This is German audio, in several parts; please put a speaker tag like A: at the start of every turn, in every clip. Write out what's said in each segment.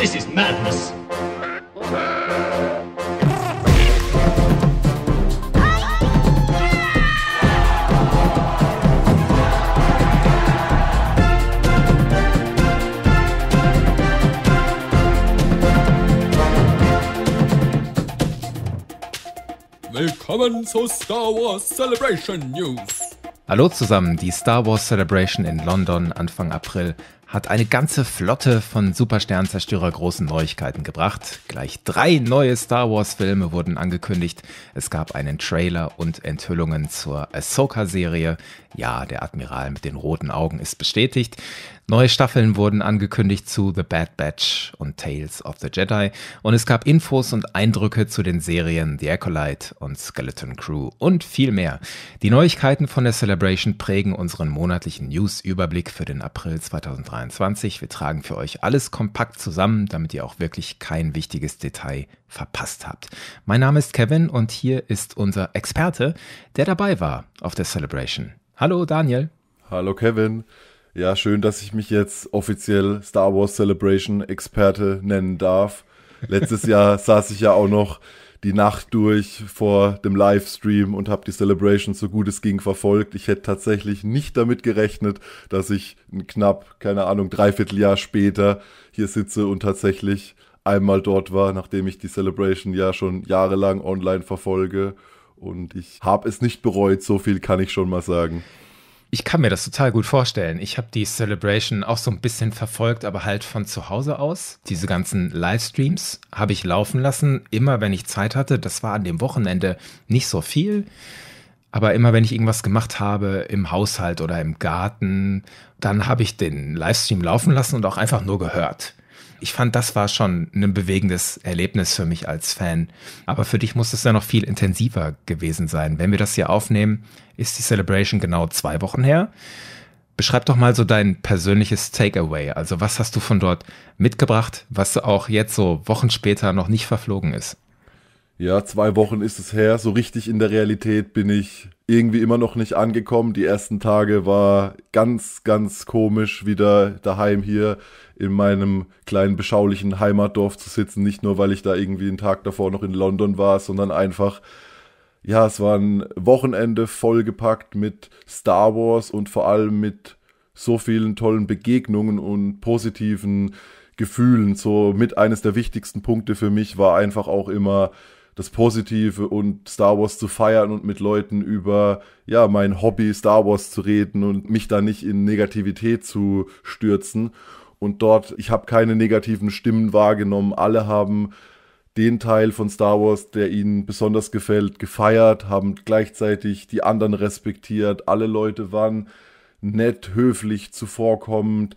A: This is madness. Willkommen zu Star Wars Celebration News.
B: Hallo zusammen, die Star Wars Celebration in London Anfang April hat eine ganze Flotte von Supersternzerstörer großen Neuigkeiten gebracht. Gleich drei neue Star Wars-Filme wurden angekündigt. Es gab einen Trailer und Enthüllungen zur Ahsoka-Serie. Ja, der Admiral mit den roten Augen ist bestätigt. Neue Staffeln wurden angekündigt zu The Bad Batch und Tales of the Jedi und es gab Infos und Eindrücke zu den Serien The Acolyte und Skeleton Crew und viel mehr. Die Neuigkeiten von der Celebration prägen unseren monatlichen News-Überblick für den April 2023. Wir tragen für euch alles kompakt zusammen, damit ihr auch wirklich kein wichtiges Detail verpasst habt. Mein Name ist Kevin und hier ist unser Experte, der dabei war auf der Celebration.
A: Hallo Daniel. Hallo Kevin. Ja, schön, dass ich mich jetzt offiziell Star Wars Celebration Experte nennen darf. Letztes Jahr saß ich ja auch noch die Nacht durch vor dem Livestream und habe die Celebration so gut es ging verfolgt. Ich hätte tatsächlich nicht damit gerechnet, dass ich knapp, keine Ahnung, dreiviertel Jahr später hier sitze und tatsächlich einmal dort war, nachdem ich die Celebration ja schon jahrelang online verfolge. Und ich habe es nicht bereut, so viel kann ich schon mal sagen.
B: Ich kann mir das total gut vorstellen. Ich habe die Celebration auch so ein bisschen verfolgt, aber halt von zu Hause aus. Diese ganzen Livestreams habe ich laufen lassen, immer wenn ich Zeit hatte. Das war an dem Wochenende nicht so viel. Aber immer wenn ich irgendwas gemacht habe im Haushalt oder im Garten, dann habe ich den Livestream laufen lassen und auch einfach nur gehört ich fand, das war schon ein bewegendes Erlebnis für mich als Fan. Aber für dich muss es ja noch viel intensiver gewesen sein. Wenn wir das hier aufnehmen, ist die Celebration genau zwei Wochen her. Beschreib doch mal so dein persönliches Takeaway. Also was hast du von dort mitgebracht, was auch jetzt so Wochen später noch nicht verflogen ist?
A: ja, zwei Wochen ist es her. So richtig in der Realität bin ich irgendwie immer noch nicht angekommen. Die ersten Tage war ganz, ganz komisch, wieder daheim hier in meinem kleinen beschaulichen Heimatdorf zu sitzen. Nicht nur, weil ich da irgendwie einen Tag davor noch in London war, sondern einfach, ja, es war ein Wochenende vollgepackt mit Star Wars und vor allem mit so vielen tollen Begegnungen und positiven Gefühlen. So mit eines der wichtigsten Punkte für mich war einfach auch immer das Positive und Star Wars zu feiern und mit Leuten über ja mein Hobby Star Wars zu reden und mich da nicht in Negativität zu stürzen. Und dort, ich habe keine negativen Stimmen wahrgenommen. Alle haben den Teil von Star Wars, der ihnen besonders gefällt, gefeiert, haben gleichzeitig die anderen respektiert. Alle Leute waren nett, höflich, zuvorkommend.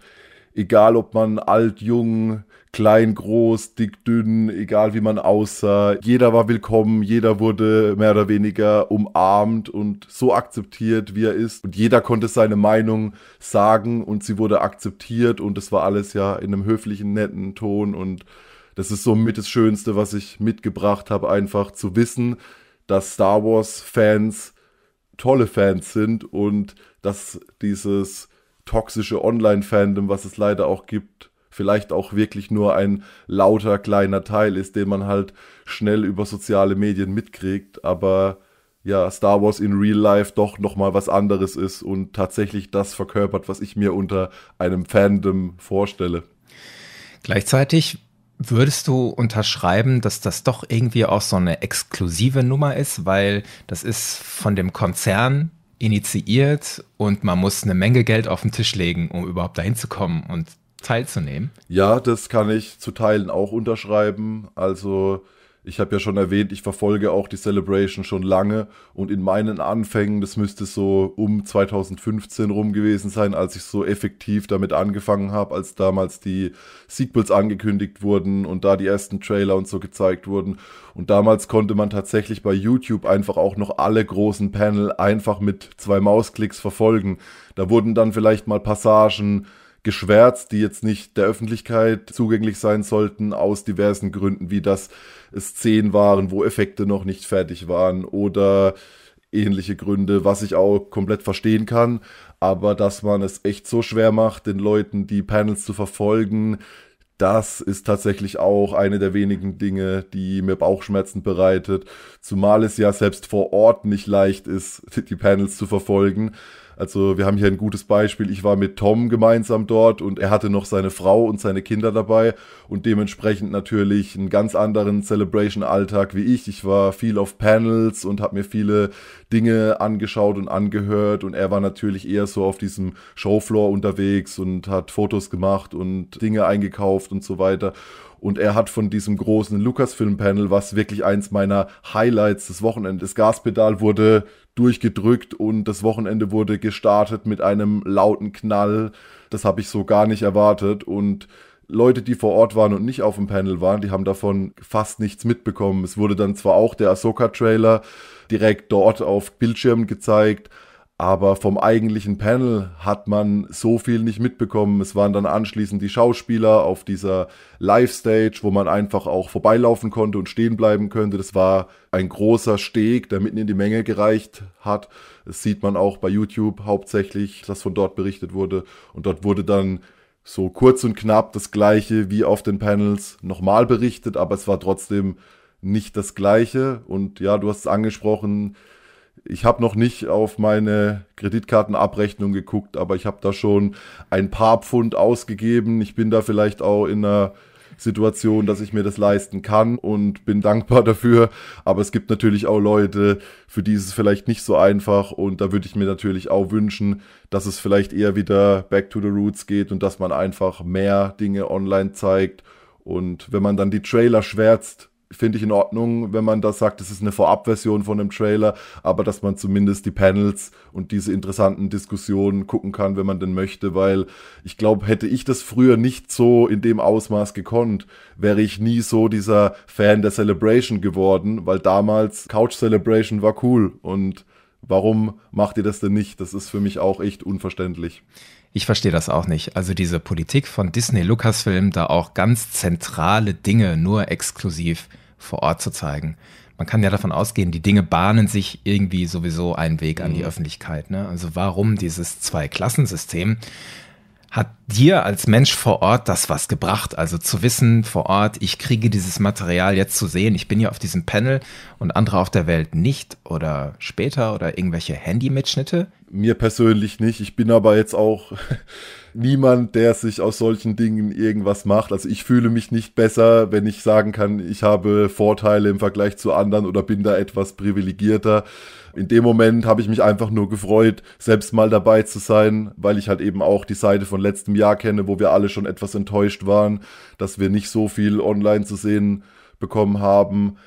A: Egal, ob man alt, jung, klein, groß, dick, dünn, egal wie man aussah. Jeder war willkommen, jeder wurde mehr oder weniger umarmt und so akzeptiert, wie er ist. Und jeder konnte seine Meinung sagen und sie wurde akzeptiert und es war alles ja in einem höflichen, netten Ton und das ist so mit das Schönste, was ich mitgebracht habe, einfach zu wissen, dass Star Wars-Fans tolle Fans sind und dass dieses toxische Online-Fandom, was es leider auch gibt, vielleicht auch wirklich nur ein lauter kleiner Teil ist, den man halt schnell über soziale Medien mitkriegt, aber ja, Star Wars in Real Life doch nochmal was anderes ist und tatsächlich das verkörpert, was ich mir unter einem Fandom vorstelle. Gleichzeitig Würdest du unterschreiben, dass das doch irgendwie auch so
B: eine exklusive Nummer ist, weil das ist von dem Konzern initiiert und man muss eine Menge Geld auf den Tisch legen, um überhaupt dahin zu kommen. Und teilzunehmen.
A: Ja, das kann ich zu Teilen auch unterschreiben. Also ich habe ja schon erwähnt, ich verfolge auch die Celebration schon lange und in meinen Anfängen, das müsste so um 2015 rum gewesen sein, als ich so effektiv damit angefangen habe, als damals die Sequels angekündigt wurden und da die ersten Trailer und so gezeigt wurden. Und damals konnte man tatsächlich bei YouTube einfach auch noch alle großen Panel einfach mit zwei Mausklicks verfolgen. Da wurden dann vielleicht mal Passagen geschwärzt, die jetzt nicht der Öffentlichkeit zugänglich sein sollten, aus diversen Gründen, wie das Szenen waren, wo Effekte noch nicht fertig waren oder ähnliche Gründe, was ich auch komplett verstehen kann. Aber dass man es echt so schwer macht, den Leuten die Panels zu verfolgen, das ist tatsächlich auch eine der wenigen Dinge, die mir Bauchschmerzen bereitet. Zumal es ja selbst vor Ort nicht leicht ist, die Panels zu verfolgen. Also wir haben hier ein gutes Beispiel. Ich war mit Tom gemeinsam dort und er hatte noch seine Frau und seine Kinder dabei und dementsprechend natürlich einen ganz anderen Celebration-Alltag wie ich. Ich war viel auf Panels und habe mir viele Dinge angeschaut und angehört und er war natürlich eher so auf diesem Showfloor unterwegs und hat Fotos gemacht und Dinge eingekauft und so weiter. Und er hat von diesem großen Lucasfilm-Panel, was wirklich eins meiner Highlights des Wochenendes, das Gaspedal wurde durchgedrückt und das Wochenende wurde gestartet mit einem lauten Knall. Das habe ich so gar nicht erwartet und Leute, die vor Ort waren und nicht auf dem Panel waren, die haben davon fast nichts mitbekommen. Es wurde dann zwar auch der Ahsoka-Trailer direkt dort auf Bildschirmen gezeigt, aber vom eigentlichen Panel hat man so viel nicht mitbekommen. Es waren dann anschließend die Schauspieler auf dieser Live-Stage, wo man einfach auch vorbeilaufen konnte und stehen bleiben könnte. Das war ein großer Steg, der mitten in die Menge gereicht hat. Das sieht man auch bei YouTube hauptsächlich, dass von dort berichtet wurde. Und dort wurde dann so kurz und knapp das gleiche wie auf den Panels nochmal berichtet, aber es war trotzdem nicht das gleiche. Und ja, du hast es angesprochen, ich habe noch nicht auf meine Kreditkartenabrechnung geguckt, aber ich habe da schon ein paar Pfund ausgegeben. Ich bin da vielleicht auch in einer Situation, dass ich mir das leisten kann und bin dankbar dafür. Aber es gibt natürlich auch Leute, für die ist es vielleicht nicht so einfach und da würde ich mir natürlich auch wünschen, dass es vielleicht eher wieder back to the roots geht und dass man einfach mehr Dinge online zeigt. Und wenn man dann die Trailer schwärzt, finde ich in Ordnung, wenn man da sagt, es ist eine Vorabversion von einem Trailer, aber dass man zumindest die Panels und diese interessanten Diskussionen gucken kann, wenn man denn möchte, weil ich glaube, hätte ich das früher nicht so in dem Ausmaß gekonnt, wäre ich nie so dieser Fan der Celebration geworden, weil damals Couch Celebration war cool und warum macht ihr das denn nicht? Das ist für mich auch echt unverständlich.
B: Ich verstehe das auch nicht. Also diese Politik von Disney Lucasfilm, da auch ganz zentrale Dinge nur exklusiv vor Ort zu zeigen. Man kann ja davon ausgehen, die Dinge bahnen sich irgendwie sowieso einen Weg an die mhm. Öffentlichkeit. Ne? Also warum dieses Zwei-Klassensystem? Hat dir als Mensch vor Ort das was gebracht? Also zu wissen vor Ort, ich kriege dieses Material jetzt zu sehen, ich bin hier auf diesem Panel
A: und andere auf der Welt nicht oder später oder irgendwelche Handy-Mitschnitte? Mir persönlich nicht. Ich bin aber jetzt auch niemand, der sich aus solchen Dingen irgendwas macht. Also ich fühle mich nicht besser, wenn ich sagen kann, ich habe Vorteile im Vergleich zu anderen oder bin da etwas privilegierter. In dem Moment habe ich mich einfach nur gefreut, selbst mal dabei zu sein, weil ich halt eben auch die Seite von letztem Jahr kenne, wo wir alle schon etwas enttäuscht waren, dass wir nicht so viel online zu sehen bekommen haben.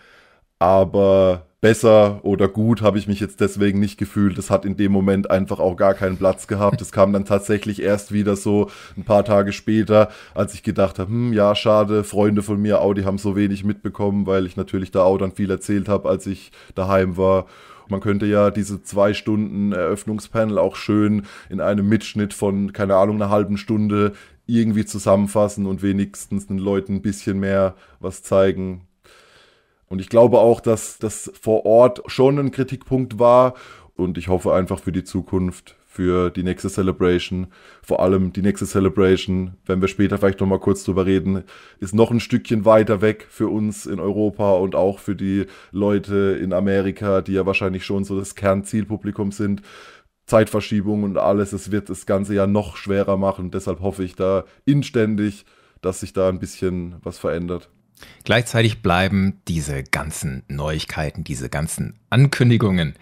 A: Aber besser oder gut habe ich mich jetzt deswegen nicht gefühlt. Das hat in dem Moment einfach auch gar keinen Platz gehabt. Das kam dann tatsächlich erst wieder so ein paar Tage später, als ich gedacht habe, hm, ja, schade, Freunde von mir, Audi haben so wenig mitbekommen, weil ich natürlich da auch dann viel erzählt habe, als ich daheim war. Man könnte ja diese zwei Stunden Eröffnungspanel auch schön in einem Mitschnitt von, keine Ahnung, einer halben Stunde irgendwie zusammenfassen und wenigstens den Leuten ein bisschen mehr was zeigen und ich glaube auch, dass das vor Ort schon ein Kritikpunkt war. Und ich hoffe einfach für die Zukunft, für die nächste Celebration, vor allem die nächste Celebration, wenn wir später vielleicht nochmal kurz drüber reden, ist noch ein Stückchen weiter weg für uns in Europa und auch für die Leute in Amerika, die ja wahrscheinlich schon so das Kernzielpublikum sind. Zeitverschiebung und alles, es wird das ganze ja noch schwerer machen. Deshalb hoffe ich da inständig, dass sich da ein bisschen was verändert.
B: Gleichzeitig bleiben diese ganzen Neuigkeiten, diese ganzen Ankündigungen.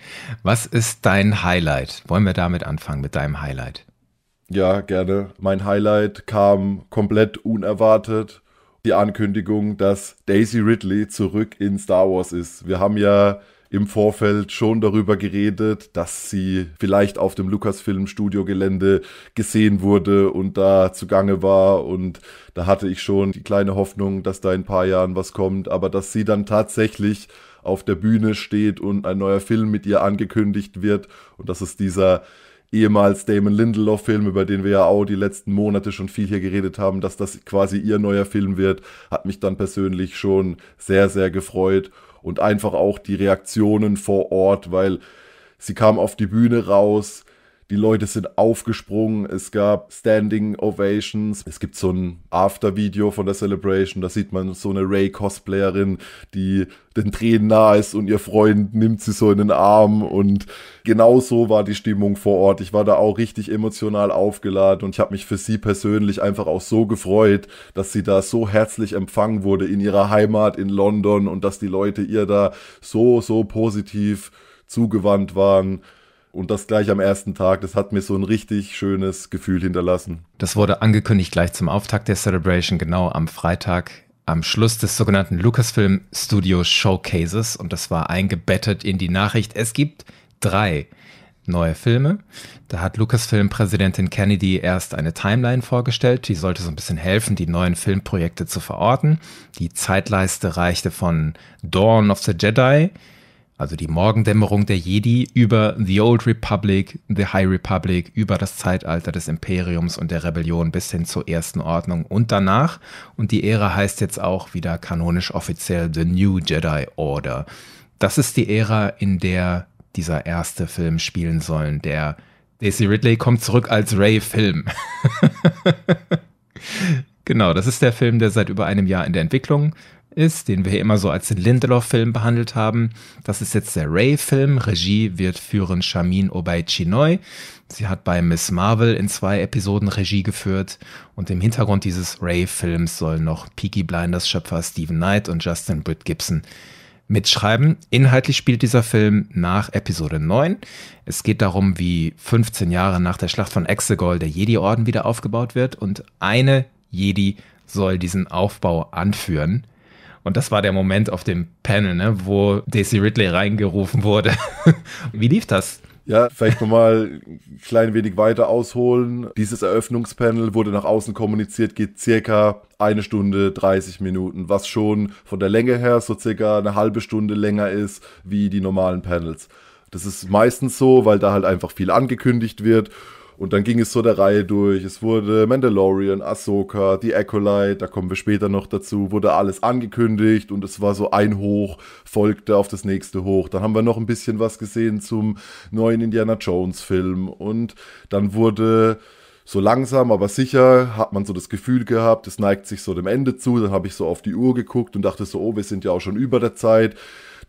B: Was ist dein Highlight? Wollen wir damit anfangen, mit deinem Highlight?
A: Ja, gerne. Mein Highlight kam komplett unerwartet. Die Ankündigung, dass Daisy Ridley zurück in Star Wars ist. Wir haben ja im Vorfeld schon darüber geredet, dass sie vielleicht auf dem Lucasfilm Studio Gelände gesehen wurde und da zugange war und da hatte ich schon die kleine Hoffnung, dass da in ein paar Jahren was kommt, aber dass sie dann tatsächlich auf der Bühne steht und ein neuer Film mit ihr angekündigt wird und das ist dieser ehemals Damon Lindelof-Film, über den wir ja auch die letzten Monate schon viel hier geredet haben, dass das quasi ihr neuer Film wird, hat mich dann persönlich schon sehr, sehr gefreut und einfach auch die Reaktionen vor Ort, weil sie kam auf die Bühne raus, die Leute sind aufgesprungen, es gab Standing Ovations. Es gibt so ein After-Video von der Celebration, da sieht man so eine Ray-Cosplayerin, die den Tränen nahe ist und ihr Freund nimmt sie so in den Arm und genau so war die Stimmung vor Ort. Ich war da auch richtig emotional aufgeladen und ich habe mich für sie persönlich einfach auch so gefreut, dass sie da so herzlich empfangen wurde in ihrer Heimat in London und dass die Leute ihr da so, so positiv zugewandt waren und das gleich am ersten Tag, das hat mir so ein richtig schönes Gefühl hinterlassen.
B: Das wurde angekündigt gleich zum Auftakt der Celebration, genau am Freitag, am Schluss des sogenannten Lucasfilm Studio Showcases. Und das war eingebettet in die Nachricht, es gibt drei neue Filme. Da hat Lucasfilm-Präsidentin Kennedy erst eine Timeline vorgestellt, die sollte so ein bisschen helfen, die neuen Filmprojekte zu verorten. Die Zeitleiste reichte von Dawn of the Jedi also die Morgendämmerung der Jedi, über The Old Republic, The High Republic, über das Zeitalter des Imperiums und der Rebellion bis hin zur Ersten Ordnung und danach. Und die Ära heißt jetzt auch wieder kanonisch offiziell The New Jedi Order. Das ist die Ära, in der dieser erste Film spielen soll, der Daisy Ridley kommt zurück als Ray-Film. genau, das ist der Film, der seit über einem Jahr in der Entwicklung ist, den wir hier immer so als den Lindelof-Film behandelt haben. Das ist jetzt der Ray-Film. Regie wird führen Shamin Obey Chinoy. Sie hat bei Miss Marvel in zwei Episoden Regie geführt und im Hintergrund dieses Ray-Films sollen noch Peaky Blinders Schöpfer Steven Knight und Justin Britt Gibson mitschreiben. Inhaltlich spielt dieser Film nach Episode 9. Es geht darum, wie 15 Jahre nach der Schlacht von Exegol der Jedi-Orden wieder aufgebaut wird und eine Jedi soll diesen Aufbau anführen. Und das war der Moment auf dem Panel, ne, wo
A: Daisy Ridley reingerufen wurde. Wie lief das? Ja, vielleicht nochmal ein klein wenig weiter ausholen. Dieses Eröffnungspanel wurde nach außen kommuniziert, geht circa eine Stunde 30 Minuten, was schon von der Länge her so circa eine halbe Stunde länger ist wie die normalen Panels. Das ist meistens so, weil da halt einfach viel angekündigt wird und dann ging es so der Reihe durch. Es wurde Mandalorian, Ahsoka, The Acolyte, da kommen wir später noch dazu, wurde alles angekündigt und es war so ein Hoch, folgte auf das nächste Hoch. Dann haben wir noch ein bisschen was gesehen zum neuen Indiana Jones Film und dann wurde so langsam, aber sicher hat man so das Gefühl gehabt, es neigt sich so dem Ende zu. Dann habe ich so auf die Uhr geguckt und dachte so, oh, wir sind ja auch schon über der Zeit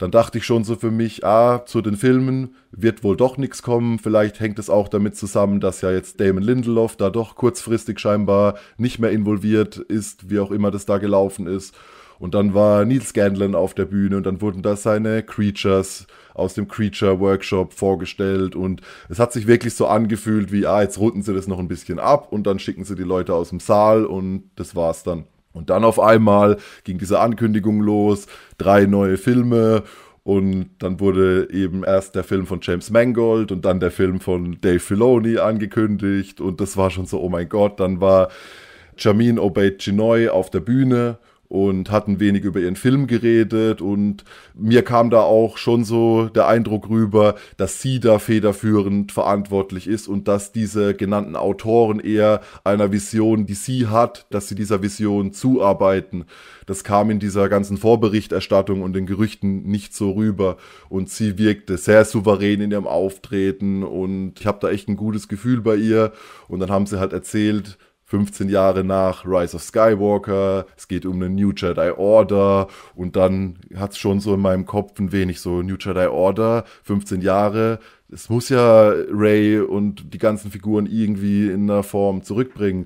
A: dann dachte ich schon so für mich, ah, zu den Filmen wird wohl doch nichts kommen. Vielleicht hängt es auch damit zusammen, dass ja jetzt Damon Lindelof da doch kurzfristig scheinbar nicht mehr involviert ist, wie auch immer das da gelaufen ist. Und dann war Neil Scanlon auf der Bühne und dann wurden da seine Creatures aus dem Creature Workshop vorgestellt und es hat sich wirklich so angefühlt wie, ah, jetzt runden sie das noch ein bisschen ab und dann schicken sie die Leute aus dem Saal und das war's dann. Und dann auf einmal ging diese Ankündigung los, drei neue Filme und dann wurde eben erst der Film von James Mangold und dann der Film von Dave Filoni angekündigt und das war schon so, oh mein Gott, dann war Jamin Obeid Chinoy auf der Bühne und hatten wenig über ihren Film geredet und mir kam da auch schon so der Eindruck rüber, dass sie da federführend verantwortlich ist und dass diese genannten Autoren eher einer Vision, die sie hat, dass sie dieser Vision zuarbeiten. Das kam in dieser ganzen Vorberichterstattung und den Gerüchten nicht so rüber und sie wirkte sehr souverän in ihrem Auftreten und ich habe da echt ein gutes Gefühl bei ihr und dann haben sie halt erzählt, 15 Jahre nach Rise of Skywalker, es geht um eine New Jedi Order und dann hat es schon so in meinem Kopf ein wenig so New Jedi Order, 15 Jahre, es muss ja Ray und die ganzen Figuren irgendwie in einer Form zurückbringen.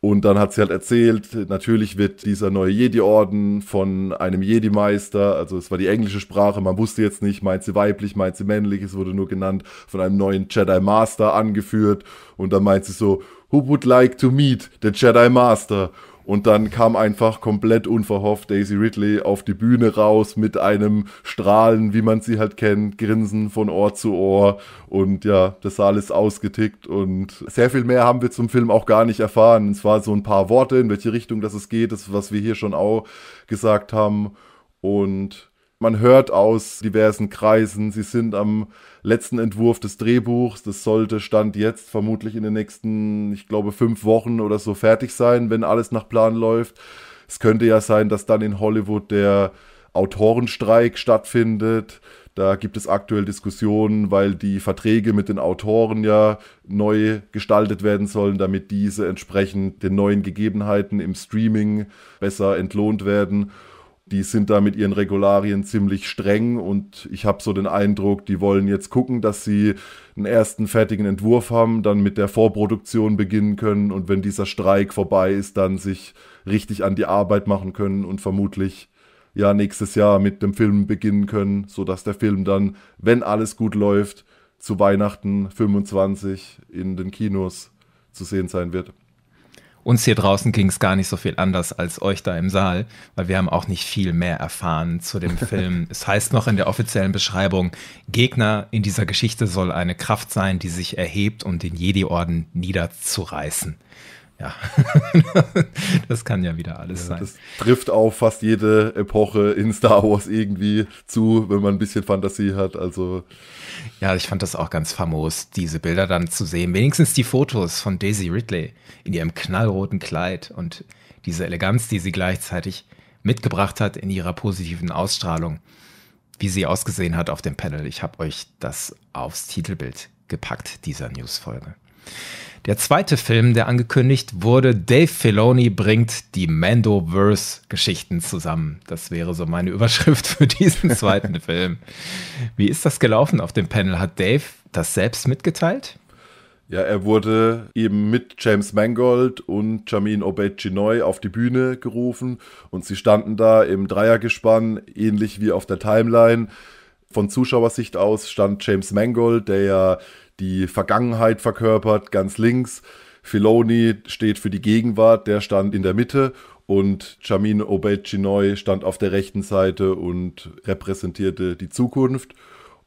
A: Und dann hat sie halt erzählt, natürlich wird dieser neue Jedi-Orden von einem Jedi-Meister, also es war die englische Sprache, man wusste jetzt nicht, meint sie weiblich, meint sie männlich, es wurde nur genannt, von einem neuen Jedi-Master angeführt. Und dann meint sie so, who would like to meet the Jedi Master? Und dann kam einfach komplett unverhofft Daisy Ridley auf die Bühne raus mit einem Strahlen, wie man sie halt kennt, Grinsen von Ohr zu Ohr. Und ja, der Saal ist ausgetickt und sehr viel mehr haben wir zum Film auch gar nicht erfahren. Es war so ein paar Worte, in welche Richtung das es geht, das, was wir hier schon auch gesagt haben. Und man hört aus diversen Kreisen, sie sind am letzten Entwurf des Drehbuchs. Das sollte Stand jetzt vermutlich in den nächsten, ich glaube, fünf Wochen oder so fertig sein, wenn alles nach Plan läuft. Es könnte ja sein, dass dann in Hollywood der Autorenstreik stattfindet. Da gibt es aktuell Diskussionen, weil die Verträge mit den Autoren ja neu gestaltet werden sollen, damit diese entsprechend den neuen Gegebenheiten im Streaming besser entlohnt werden die sind da mit ihren Regularien ziemlich streng und ich habe so den Eindruck, die wollen jetzt gucken, dass sie einen ersten fertigen Entwurf haben, dann mit der Vorproduktion beginnen können und wenn dieser Streik vorbei ist, dann sich richtig an die Arbeit machen können und vermutlich ja nächstes Jahr mit dem Film beginnen können, sodass der Film dann, wenn alles gut läuft, zu Weihnachten 25 in den Kinos zu sehen sein wird.
B: Uns hier draußen ging es gar nicht so viel anders als euch da im Saal, weil wir haben auch nicht viel mehr erfahren zu dem Film. es heißt noch in der offiziellen Beschreibung, Gegner in dieser Geschichte soll eine Kraft sein, die sich erhebt, um den
A: Jedi-Orden
B: niederzureißen
A: ja, das kann ja wieder alles ja, sein. Das trifft auf fast jede Epoche in Star Wars irgendwie zu, wenn man ein bisschen Fantasie hat. Also ja, ich fand das auch ganz famos, diese Bilder dann zu sehen.
B: Wenigstens die Fotos von Daisy Ridley in ihrem knallroten Kleid und diese Eleganz, die sie gleichzeitig mitgebracht hat in ihrer positiven Ausstrahlung, wie sie ausgesehen hat auf dem Panel. Ich habe euch das aufs Titelbild gepackt dieser Newsfolge. Der zweite Film, der angekündigt wurde, Dave Filoni bringt die Mandoverse-Geschichten zusammen. Das wäre so meine Überschrift für diesen zweiten Film.
A: Wie ist das gelaufen auf dem Panel? Hat Dave das selbst mitgeteilt? Ja, er wurde eben mit James Mangold und Jamin Obey-Chinoy auf die Bühne gerufen und sie standen da im Dreiergespann, ähnlich wie auf der Timeline. Von Zuschauersicht aus stand James Mangold, der ja die Vergangenheit verkörpert, ganz links. Filoni steht für die Gegenwart, der stand in der Mitte und Jamin Obey-Chinoy stand auf der rechten Seite und repräsentierte die Zukunft.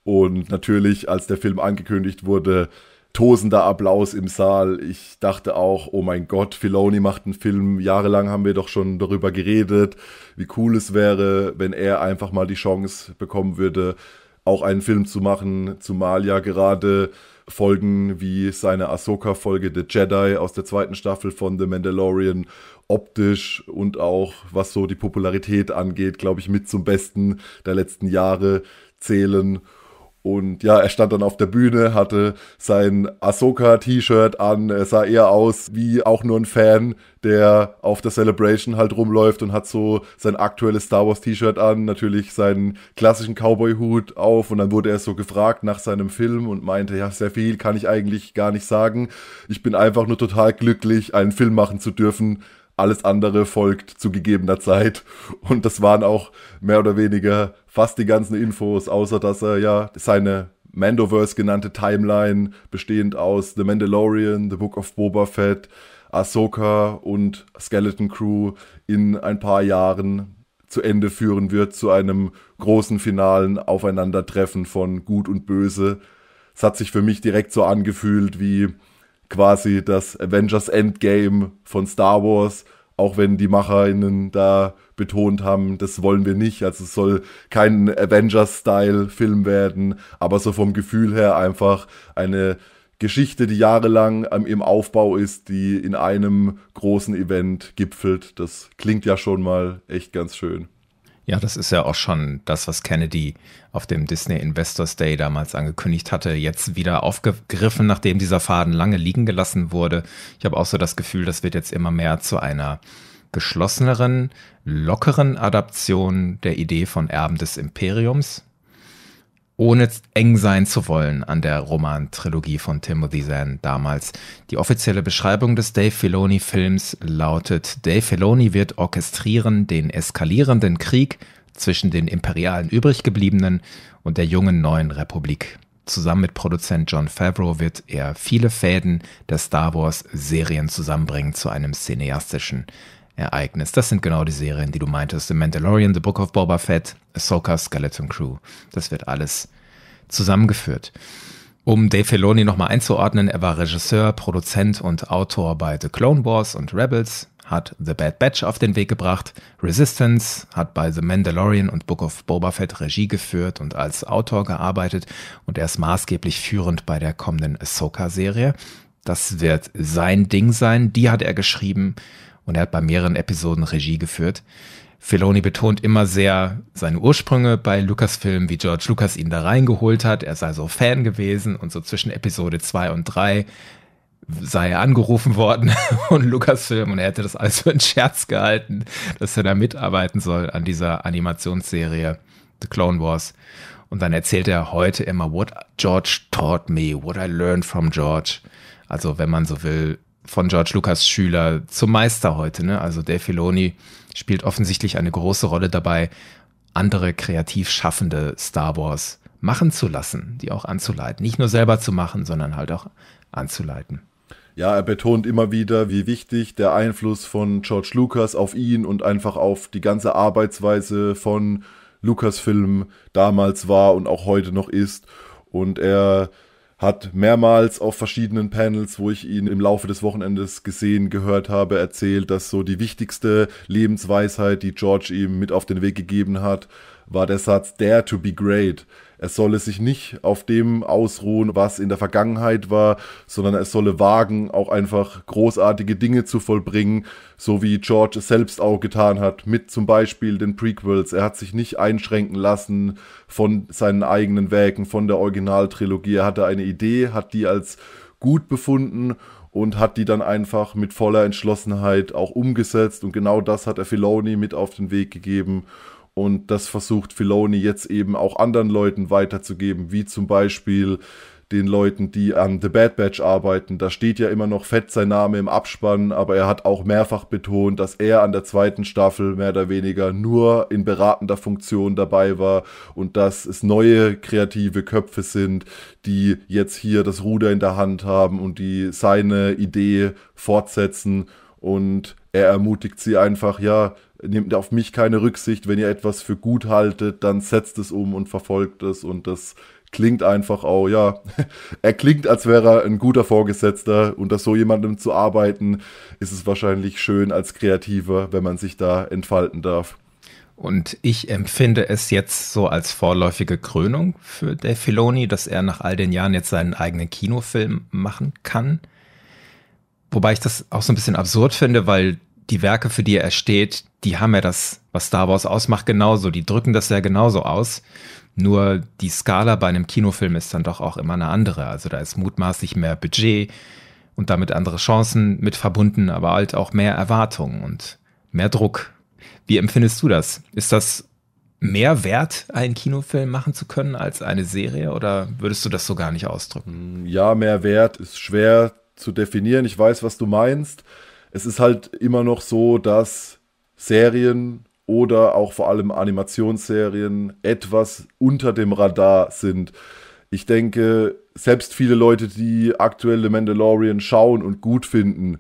A: Und natürlich, als der Film angekündigt wurde, tosender Applaus im Saal. Ich dachte auch, oh mein Gott, Filoni macht einen Film. Jahrelang haben wir doch schon darüber geredet, wie cool es wäre, wenn er einfach mal die Chance bekommen würde, auch einen Film zu machen, zumal ja gerade Folgen wie seine Ahsoka-Folge The Jedi aus der zweiten Staffel von The Mandalorian optisch und auch was so die Popularität angeht, glaube ich, mit zum Besten der letzten Jahre zählen. Und ja, er stand dann auf der Bühne, hatte sein Ahsoka-T-Shirt an, er sah eher aus wie auch nur ein Fan, der auf der Celebration halt rumläuft und hat so sein aktuelles Star Wars-T-Shirt an, natürlich seinen klassischen Cowboy-Hut auf und dann wurde er so gefragt nach seinem Film und meinte, ja, sehr viel kann ich eigentlich gar nicht sagen. Ich bin einfach nur total glücklich, einen Film machen zu dürfen, alles andere folgt zu gegebener Zeit. Und das waren auch mehr oder weniger fast die ganzen Infos, außer dass er ja seine Mandoverse genannte Timeline bestehend aus The Mandalorian, The Book of Boba Fett, Ahsoka und Skeleton Crew in ein paar Jahren zu Ende führen wird, zu einem großen finalen Aufeinandertreffen von Gut und Böse. Es hat sich für mich direkt so angefühlt wie quasi das Avengers Endgame von Star Wars, auch wenn die MacherInnen da betont haben, das wollen wir nicht. Also es soll kein Avengers-Style-Film werden, aber so vom Gefühl her einfach eine Geschichte, die jahrelang im Aufbau ist, die in einem großen Event gipfelt. Das klingt ja schon mal echt ganz schön.
B: Ja, das ist ja auch schon das, was Kennedy auf dem Disney Investors Day damals angekündigt hatte, jetzt wieder aufgegriffen, nachdem dieser Faden lange liegen gelassen wurde. Ich habe auch so das Gefühl, das wird jetzt immer mehr zu einer geschlosseneren, lockeren Adaption der Idee von Erben des Imperiums, ohne eng sein zu wollen an der Roman-Trilogie von Timothy Zahn damals. Die offizielle Beschreibung des Dave Filoni-Films lautet, Dave Filoni wird orchestrieren den eskalierenden Krieg zwischen den imperialen übriggebliebenen und der jungen neuen Republik. Zusammen mit Produzent John Favreau wird er viele Fäden der Star Wars-Serien zusammenbringen zu einem cineastischen Ereignis. Das sind genau die Serien, die du meintest. The Mandalorian, The Book of Boba Fett, Ahsoka, Skeleton Crew. Das wird alles zusammengeführt. Um Dave Filoni nochmal einzuordnen, er war Regisseur, Produzent und Autor bei The Clone Wars und Rebels, hat The Bad Batch auf den Weg gebracht, Resistance hat bei The Mandalorian und Book of Boba Fett Regie geführt und als Autor gearbeitet und er ist maßgeblich führend bei der kommenden Ahsoka-Serie. Das wird sein Ding sein, die hat er geschrieben und er hat bei mehreren Episoden Regie geführt. Filoni betont immer sehr seine Ursprünge bei Lucasfilm, wie George Lucas ihn da reingeholt hat. Er sei so Fan gewesen und so zwischen Episode 2 und 3 sei er angerufen worden und Lucasfilm und er hätte das alles für einen Scherz gehalten, dass er da mitarbeiten soll an dieser Animationsserie The Clone Wars. Und dann erzählt er heute immer, what George taught me, what I learned from George. Also wenn man so will, von George Lucas Schüler zum Meister heute. Ne? Also Dave Filoni spielt offensichtlich eine große Rolle dabei, andere kreativ schaffende Star Wars machen zu lassen, die auch anzuleiten. Nicht nur selber zu machen, sondern halt auch anzuleiten.
A: Ja, er betont immer wieder, wie wichtig der Einfluss von George Lucas auf ihn und einfach auf die ganze Arbeitsweise von Lucasfilm damals war und auch heute noch ist. Und er hat mehrmals auf verschiedenen Panels, wo ich ihn im Laufe des Wochenendes gesehen, gehört habe, erzählt, dass so die wichtigste Lebensweisheit, die George ihm mit auf den Weg gegeben hat, war der Satz, Dare to be great. Es solle sich nicht auf dem ausruhen, was in der Vergangenheit war, sondern es solle wagen, auch einfach großartige Dinge zu vollbringen, so wie George es selbst auch getan hat, mit zum Beispiel den Prequels. Er hat sich nicht einschränken lassen von seinen eigenen Werken, von der Originaltrilogie. Er hatte eine Idee, hat die als gut befunden und hat die dann einfach mit voller Entschlossenheit auch umgesetzt. Und genau das hat er Filoni mit auf den Weg gegeben. Und das versucht Filoni jetzt eben auch anderen Leuten weiterzugeben, wie zum Beispiel den Leuten, die an The Bad Batch arbeiten. Da steht ja immer noch fett sein Name im Abspann, aber er hat auch mehrfach betont, dass er an der zweiten Staffel mehr oder weniger nur in beratender Funktion dabei war und dass es neue kreative Köpfe sind, die jetzt hier das Ruder in der Hand haben und die seine Idee fortsetzen und er ermutigt sie einfach, ja, nehmt auf mich keine Rücksicht. Wenn ihr etwas für gut haltet, dann setzt es um und verfolgt es. Und das klingt einfach auch, ja, er klingt, als wäre er ein guter Vorgesetzter. und das so jemandem zu arbeiten, ist es wahrscheinlich schön als Kreativer, wenn man sich da entfalten darf. Und ich
B: empfinde es jetzt so als vorläufige Krönung für Dave Filoni, dass er nach all den Jahren jetzt seinen eigenen Kinofilm machen kann. Wobei ich das auch so ein bisschen absurd finde, weil die Werke, für die er steht, die haben ja das, was Star Wars ausmacht, genauso. Die drücken das ja genauso aus. Nur die Skala bei einem Kinofilm ist dann doch auch immer eine andere. Also da ist mutmaßlich mehr Budget und damit andere Chancen mit verbunden, aber halt auch mehr Erwartungen und mehr Druck. Wie empfindest du das? Ist das mehr wert, einen Kinofilm machen zu können
A: als eine Serie oder würdest du das so gar nicht ausdrücken? Ja, mehr wert ist schwer zu definieren. Ich weiß, was du meinst es ist halt immer noch so, dass Serien oder auch vor allem Animationsserien etwas unter dem Radar sind. Ich denke, selbst viele Leute, die aktuell The Mandalorian schauen und gut finden,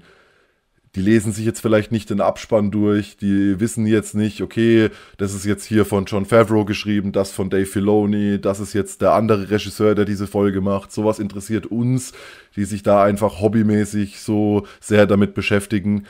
A: die lesen sich jetzt vielleicht nicht den Abspann durch, die wissen jetzt nicht, okay, das ist jetzt hier von John Favreau geschrieben, das von Dave Filoni, das ist jetzt der andere Regisseur, der diese Folge macht. Sowas interessiert uns, die sich da einfach hobbymäßig so sehr damit beschäftigen.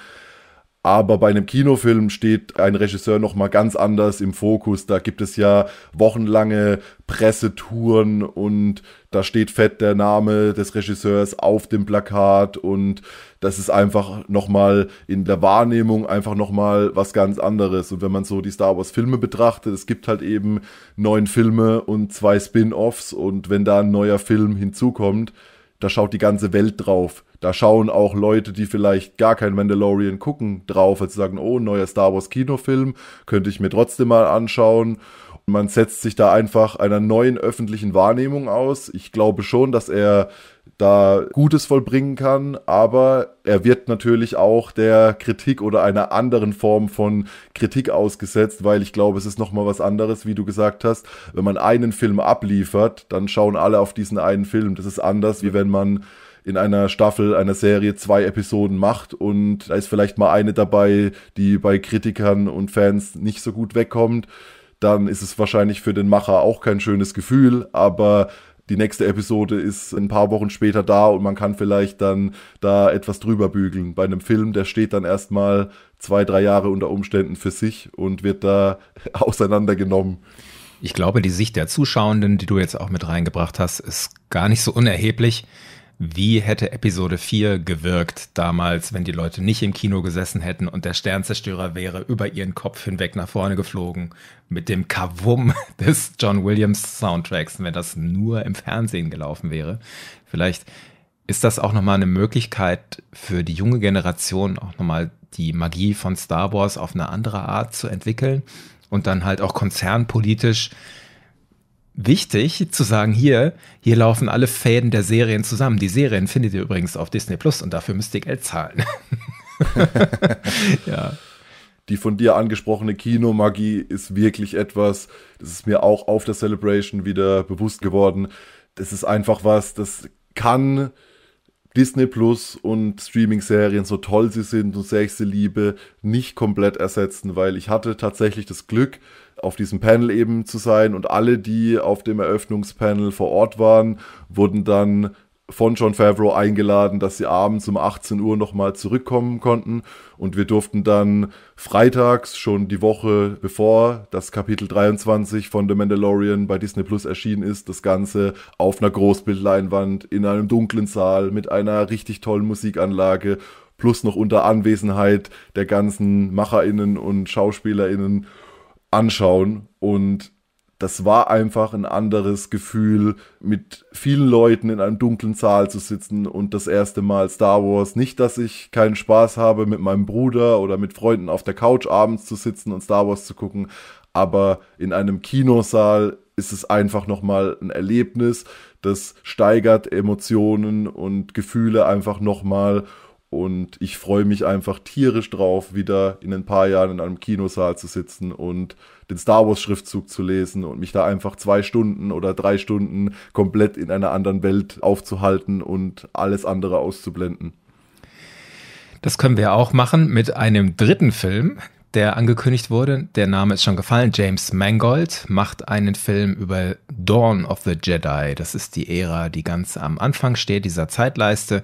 A: Aber bei einem Kinofilm steht ein Regisseur nochmal ganz anders im Fokus. Da gibt es ja wochenlange Pressetouren und da steht fett der Name des Regisseurs auf dem Plakat und das ist einfach nochmal in der Wahrnehmung einfach nochmal was ganz anderes. Und wenn man so die Star Wars Filme betrachtet, es gibt halt eben neun Filme und zwei Spin-offs und wenn da ein neuer Film hinzukommt, da schaut die ganze Welt drauf. Da schauen auch Leute, die vielleicht gar kein Mandalorian gucken, drauf, als sie sagen, oh, neuer Star Wars Kinofilm, könnte ich mir trotzdem mal anschauen. Und man setzt sich da einfach einer neuen öffentlichen Wahrnehmung aus. Ich glaube schon, dass er da Gutes vollbringen kann, aber er wird natürlich auch der Kritik oder einer anderen Form von Kritik ausgesetzt, weil ich glaube, es ist nochmal was anderes, wie du gesagt hast. Wenn man einen Film abliefert, dann schauen alle auf diesen einen Film. Das ist anders, wie wenn man in einer Staffel, einer Serie zwei Episoden macht und da ist vielleicht mal eine dabei, die bei Kritikern und Fans nicht so gut wegkommt, dann ist es wahrscheinlich für den Macher auch kein schönes Gefühl, aber die nächste Episode ist ein paar Wochen später da und man kann vielleicht dann da etwas drüber bügeln. Bei einem Film, der steht dann erstmal zwei, drei Jahre unter Umständen für sich und wird da auseinandergenommen. Ich glaube, die Sicht der Zuschauenden,
B: die du jetzt auch mit reingebracht hast, ist gar nicht so unerheblich, wie hätte Episode 4 gewirkt damals, wenn die Leute nicht im Kino gesessen hätten und der Sternzerstörer wäre über ihren Kopf hinweg nach vorne geflogen mit dem Kavum des John Williams Soundtracks, wenn das nur im Fernsehen gelaufen wäre. Vielleicht ist das auch nochmal eine Möglichkeit für die junge Generation auch nochmal die Magie von Star Wars auf eine andere Art zu entwickeln und dann halt auch konzernpolitisch wichtig zu sagen, hier, hier laufen alle Fäden der Serien zusammen. Die Serien findet ihr übrigens auf Disney Plus und dafür müsst ihr Geld zahlen.
A: ja. Die von dir angesprochene Kinomagie ist wirklich etwas, das ist mir auch auf der Celebration wieder bewusst geworden. Das ist einfach was, das kann Disney Plus und Streaming-Serien, so toll sie sind und sechste liebe, nicht komplett ersetzen, weil ich hatte tatsächlich das Glück, auf diesem Panel eben zu sein und alle, die auf dem Eröffnungspanel vor Ort waren, wurden dann von John Favreau eingeladen, dass sie abends um 18 Uhr nochmal zurückkommen konnten. Und wir durften dann freitags, schon die Woche bevor das Kapitel 23 von The Mandalorian bei Disney Plus erschienen ist, das Ganze auf einer Großbildleinwand in einem dunklen Saal mit einer richtig tollen Musikanlage plus noch unter Anwesenheit der ganzen MacherInnen und SchauspielerInnen anschauen. Und das war einfach ein anderes Gefühl, mit vielen Leuten in einem dunklen Saal zu sitzen und das erste Mal Star Wars. Nicht, dass ich keinen Spaß habe, mit meinem Bruder oder mit Freunden auf der Couch abends zu sitzen und Star Wars zu gucken, aber in einem Kinosaal ist es einfach nochmal ein Erlebnis, das steigert Emotionen und Gefühle einfach nochmal. Und ich freue mich einfach tierisch drauf, wieder in ein paar Jahren in einem Kinosaal zu sitzen und den Star Wars-Schriftzug zu lesen und mich da einfach zwei Stunden oder drei Stunden komplett in einer anderen Welt aufzuhalten und alles andere auszublenden.
B: Das können wir auch machen mit einem dritten Film, der angekündigt wurde. Der Name ist schon gefallen. James Mangold macht einen Film über Dawn of the Jedi. Das ist die Ära, die ganz am Anfang steht, dieser Zeitleiste.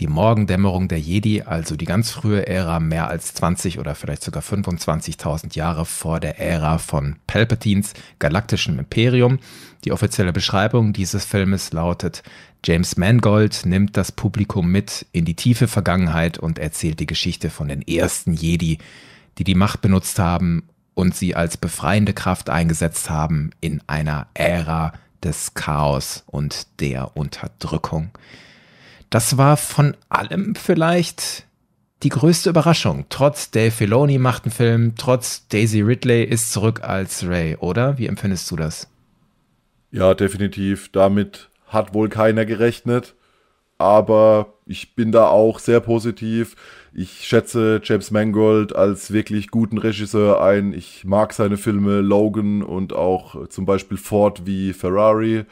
B: Die Morgendämmerung der Jedi, also die ganz frühe Ära, mehr als 20 oder vielleicht sogar 25.000 Jahre vor der Ära von Palpatines galaktischem Imperium. Die offizielle Beschreibung dieses Filmes lautet, James Mangold nimmt das Publikum mit in die tiefe Vergangenheit und erzählt die Geschichte von den ersten Jedi, die die Macht benutzt haben und sie als befreiende Kraft eingesetzt haben in einer Ära des Chaos und der Unterdrückung. Das war von allem vielleicht die größte Überraschung. Trotz Dave Filoni macht einen Film, trotz
A: Daisy Ridley ist zurück als Ray, oder? Wie empfindest du das? Ja, definitiv. Damit hat wohl keiner gerechnet. Aber ich bin da auch sehr positiv. Ich schätze James Mangold als wirklich guten Regisseur ein. Ich mag seine Filme Logan und auch zum Beispiel Ford wie Ferrari.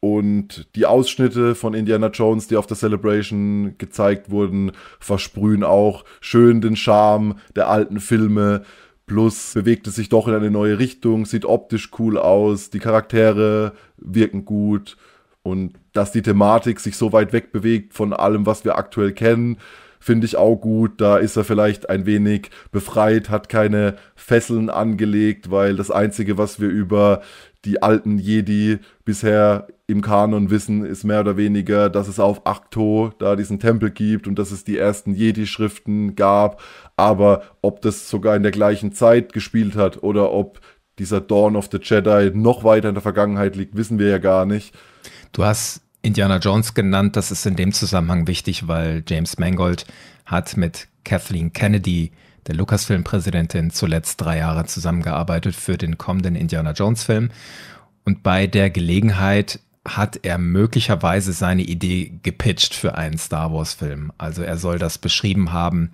A: Und die Ausschnitte von Indiana Jones, die auf der Celebration gezeigt wurden, versprühen auch schön den Charme der alten Filme. Plus bewegt es sich doch in eine neue Richtung, sieht optisch cool aus, die Charaktere wirken gut. Und dass die Thematik sich so weit weg bewegt von allem, was wir aktuell kennen, finde ich auch gut. Da ist er vielleicht ein wenig befreit, hat keine Fesseln angelegt, weil das Einzige, was wir über die alten Jedi bisher im Kanon wissen, ist mehr oder weniger, dass es auf Akto da diesen Tempel gibt und dass es die ersten Jedi-Schriften gab. Aber ob das sogar in der gleichen Zeit gespielt hat oder ob dieser Dawn of the Jedi noch weiter in der Vergangenheit liegt, wissen wir ja gar nicht.
B: Du hast Indiana Jones genannt. Das ist in dem Zusammenhang wichtig, weil James Mangold hat mit Kathleen Kennedy, der Lucasfilm-Präsidentin, zuletzt drei Jahre zusammengearbeitet für den kommenden Indiana Jones-Film. Und bei der Gelegenheit hat er möglicherweise seine Idee gepitcht für einen Star Wars-Film. Also er soll das beschrieben haben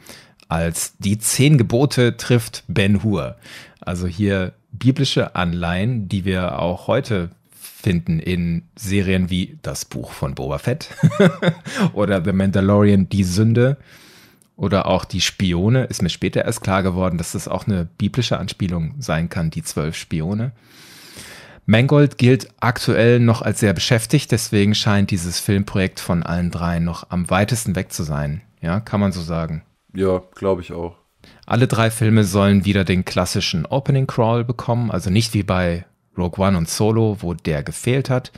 B: als die zehn Gebote trifft Ben Hur. Also hier biblische Anleihen, die wir auch heute finden in Serien wie das Buch von Boba Fett oder The Mandalorian, die Sünde oder auch die Spione. Ist mir später erst klar geworden, dass das auch eine biblische Anspielung sein kann, die zwölf Spione. Mangold gilt aktuell noch als sehr beschäftigt, deswegen scheint dieses Filmprojekt von allen dreien noch am weitesten weg zu sein. Ja, kann man so sagen.
A: Ja, glaube ich auch.
B: Alle drei Filme sollen wieder den klassischen Opening Crawl bekommen, also nicht wie bei Rogue One und Solo, wo der gefehlt hat.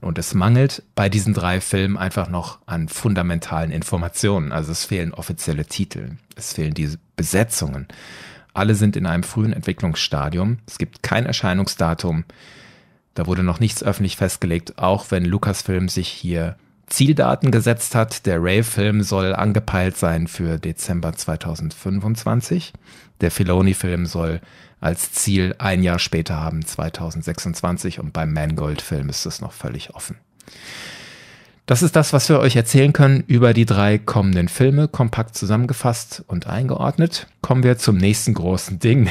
B: Und es mangelt bei diesen drei Filmen einfach noch an fundamentalen Informationen. Also es fehlen offizielle Titel, es fehlen diese Besetzungen. Alle sind in einem frühen Entwicklungsstadium. Es gibt kein Erscheinungsdatum. Da wurde noch nichts öffentlich festgelegt, auch wenn Lucasfilm sich hier Zieldaten gesetzt hat. Der Ray-Film soll angepeilt sein für Dezember 2025. Der Filoni-Film soll als Ziel ein Jahr später haben, 2026. Und beim Mangold-Film ist es noch völlig offen. Das ist das, was wir euch erzählen können über die drei kommenden Filme, kompakt zusammengefasst und eingeordnet. Kommen wir zum nächsten großen Ding.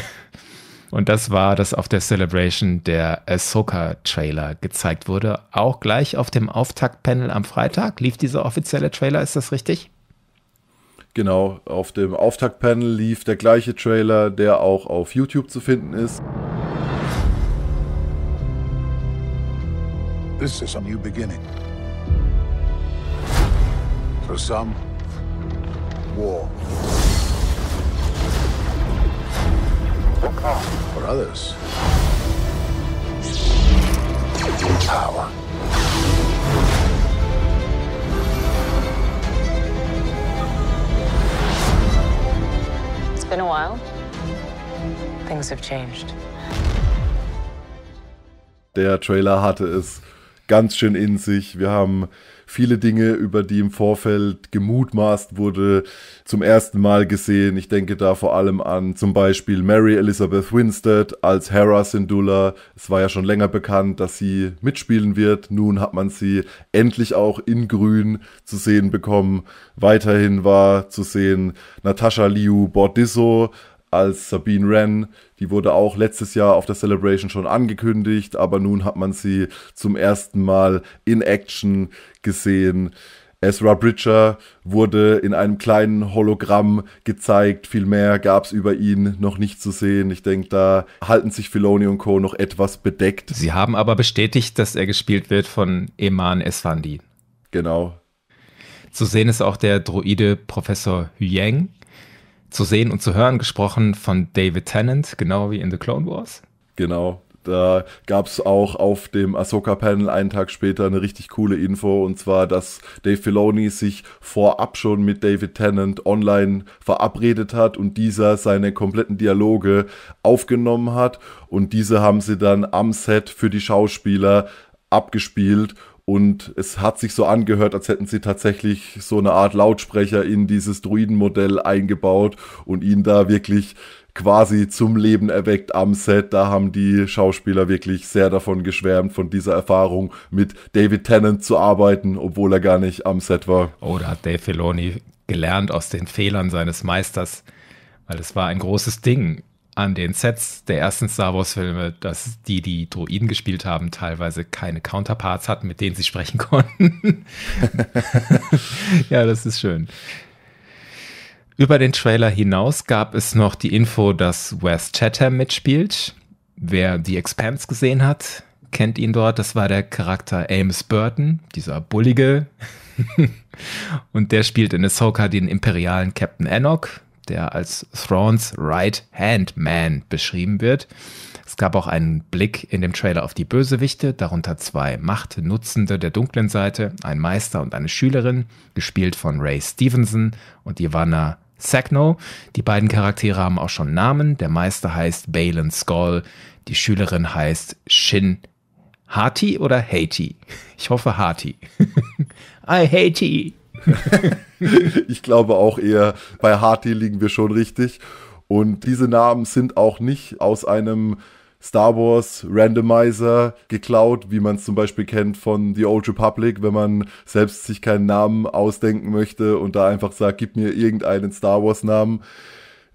B: Und das war, dass auf der Celebration der Ahsoka-Trailer gezeigt wurde. Auch gleich auf dem Auftaktpanel am Freitag lief dieser offizielle Trailer, ist das richtig?
A: Genau, auf dem Auftaktpanel lief der gleiche Trailer, der auch auf YouTube zu finden ist. This is a new beginning. For some, war. for others. Power.
B: It's been a while.
A: Things have changed. Der Trailer hatte es ganz schön in sich. Wir haben viele Dinge, über die im Vorfeld gemutmaßt wurde, zum ersten Mal gesehen. Ich denke da vor allem an zum Beispiel Mary Elizabeth Winstead als Hera Syndulla. Es war ja schon länger bekannt, dass sie mitspielen wird. Nun hat man sie endlich auch in Grün zu sehen bekommen. Weiterhin war zu sehen Natasha Liu Bordisso als Sabine Wren. Die wurde auch letztes Jahr auf der Celebration schon angekündigt, aber nun hat man sie zum ersten Mal in Action gesehen. Ezra Bridger wurde in einem kleinen Hologramm gezeigt, viel mehr gab es über ihn noch nicht zu sehen. Ich denke, da halten sich Filoni und Co. noch etwas bedeckt.
B: Sie haben aber bestätigt, dass er gespielt wird von Eman Esfandi. Genau. Zu sehen ist auch der Droide Professor Huyang, zu sehen und zu hören gesprochen von David Tennant,
A: genau wie in The Clone Wars. Genau. Da gab es auch auf dem Ahsoka-Panel einen Tag später eine richtig coole Info, und zwar, dass Dave Filoni sich vorab schon mit David Tennant online verabredet hat und dieser seine kompletten Dialoge aufgenommen hat. Und diese haben sie dann am Set für die Schauspieler abgespielt und es hat sich so angehört, als hätten sie tatsächlich so eine Art Lautsprecher in dieses Druidenmodell eingebaut und ihn da wirklich quasi zum Leben erweckt am Set. Da haben die Schauspieler wirklich sehr davon geschwärmt, von dieser Erfahrung mit David Tennant zu arbeiten, obwohl er gar nicht am Set war. Oh,
B: da hat Dave Filoni gelernt aus den Fehlern seines Meisters, weil es war ein großes Ding an den Sets der ersten Star Wars-Filme, dass die, die Droiden gespielt haben, teilweise keine Counterparts hatten, mit denen sie sprechen konnten. ja, das ist schön. Über den Trailer hinaus gab es noch die Info, dass Wes Chatham mitspielt. Wer The Expanse gesehen hat, kennt ihn dort. Das war der Charakter Amos Burton, dieser bullige. Und der spielt in Ahsoka den imperialen Captain Enoch, der als Thrawns Right-Hand-Man beschrieben wird. Es gab auch einen Blick in dem Trailer auf die Bösewichte, darunter zwei Machtnutzende der dunklen Seite, ein Meister und eine Schülerin, gespielt von Ray Stevenson und Ivana Sagno. Die beiden Charaktere haben auch schon Namen. Der Meister heißt Balin Skull, die Schülerin heißt Shin Hati oder
A: Haiti? Ich hoffe Hati.
B: I hate you.
A: ich glaube auch eher, bei Harty liegen wir schon richtig. Und diese Namen sind auch nicht aus einem Star Wars Randomizer geklaut, wie man es zum Beispiel kennt von The Old Republic, wenn man selbst sich keinen Namen ausdenken möchte und da einfach sagt, gib mir irgendeinen Star Wars Namen.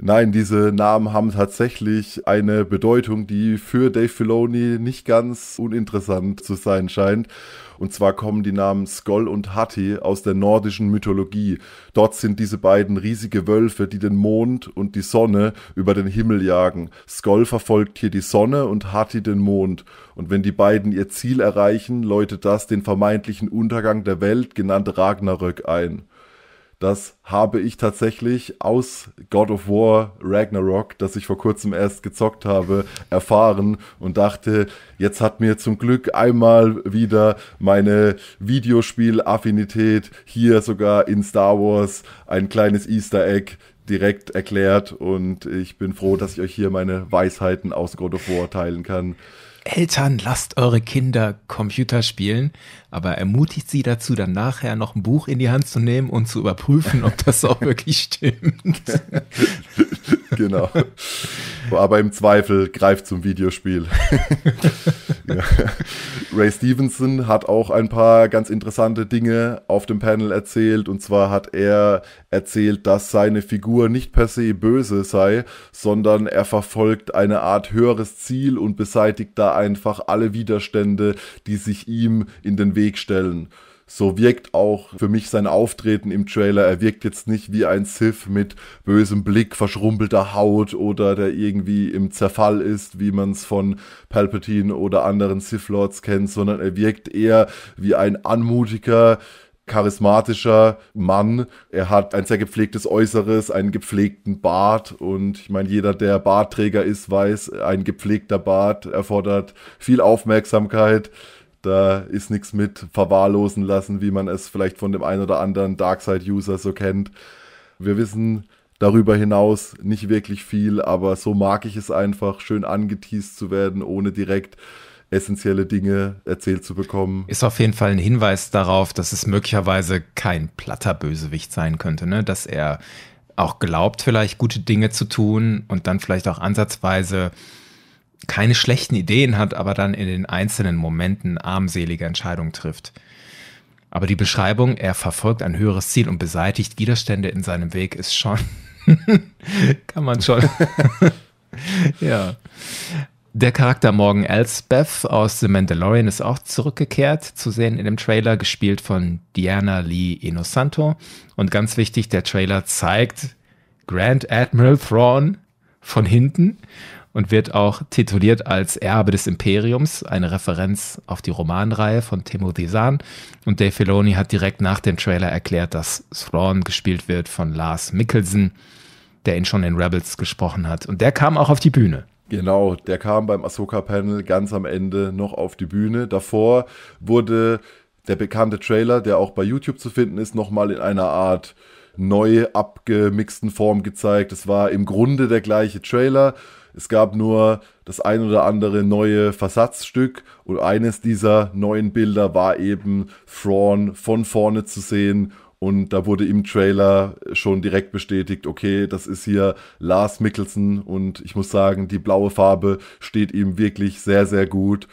A: Nein, diese Namen haben tatsächlich eine Bedeutung, die für Dave Filoni nicht ganz uninteressant zu sein scheint. Und zwar kommen die Namen Skoll und Hati aus der nordischen Mythologie. Dort sind diese beiden riesige Wölfe, die den Mond und die Sonne über den Himmel jagen. Skoll verfolgt hier die Sonne und Hati den Mond. Und wenn die beiden ihr Ziel erreichen, läutet das den vermeintlichen Untergang der Welt, genannt Ragnarök, ein. Das habe ich tatsächlich aus God of War Ragnarok, das ich vor kurzem erst gezockt habe, erfahren und dachte, jetzt hat mir zum Glück einmal wieder meine Videospiel-Affinität hier sogar in Star Wars ein kleines Easter Egg direkt erklärt und ich bin froh, dass ich euch hier meine Weisheiten aus God of War teilen kann.
B: Eltern, lasst eure Kinder Computer spielen, aber ermutigt sie dazu, dann nachher noch ein Buch in die Hand zu nehmen und zu überprüfen, ob das auch wirklich stimmt. genau.
A: Aber im Zweifel greift zum Videospiel. ja. Ray Stevenson hat auch ein paar ganz interessante Dinge auf dem Panel erzählt. Und zwar hat er erzählt, dass seine Figur nicht per se böse sei, sondern er verfolgt eine Art höheres Ziel und beseitigt da einfach alle Widerstände, die sich ihm in den Weg stellen. So wirkt auch für mich sein Auftreten im Trailer. Er wirkt jetzt nicht wie ein Sith mit bösem Blick, verschrumpelter Haut oder der irgendwie im Zerfall ist, wie man es von Palpatine oder anderen Sith Lords kennt, sondern er wirkt eher wie ein anmutiger, charismatischer Mann. Er hat ein sehr gepflegtes Äußeres, einen gepflegten Bart und ich meine, jeder, der Bartträger ist, weiß, ein gepflegter Bart erfordert viel Aufmerksamkeit. Da ist nichts mit verwahrlosen lassen, wie man es vielleicht von dem einen oder anderen Darkseid-User so kennt. Wir wissen darüber hinaus nicht wirklich viel, aber so mag ich es einfach, schön angeteased zu werden, ohne direkt essentielle Dinge erzählt zu bekommen.
B: Ist auf jeden Fall ein Hinweis darauf, dass es möglicherweise kein platter Bösewicht sein könnte, ne? dass er auch glaubt, vielleicht gute Dinge zu tun und dann vielleicht auch ansatzweise keine schlechten Ideen hat, aber dann in den einzelnen Momenten armselige Entscheidungen trifft. Aber die Beschreibung, er verfolgt ein höheres Ziel und beseitigt Widerstände in seinem Weg, ist schon, kann man schon. ja. Der Charakter Morgan Elsbeth aus The Mandalorian ist auch zurückgekehrt, zu sehen in dem Trailer, gespielt von Diana Lee Inosanto. Und ganz wichtig, der Trailer zeigt Grand Admiral Thrawn von hinten und wird auch tituliert als Erbe des Imperiums, eine Referenz auf die Romanreihe von Timothy Zahn. Und Dave Filoni hat direkt nach dem Trailer erklärt, dass Thrawn gespielt wird von Lars Mikkelsen, der ihn schon in Rebels gesprochen hat. Und der kam auch auf die Bühne.
A: Genau, der kam beim Ahsoka-Panel ganz am Ende noch auf die Bühne. Davor wurde der bekannte Trailer, der auch bei YouTube zu finden ist, nochmal in einer Art neu abgemixten Form gezeigt. Es war im Grunde der gleiche Trailer. Es gab nur das ein oder andere neue Versatzstück und eines dieser neuen Bilder war eben Thrawn von vorne zu sehen und da wurde im Trailer schon direkt bestätigt, okay, das ist hier Lars Mickelson und ich muss sagen, die blaue Farbe steht ihm wirklich sehr, sehr gut.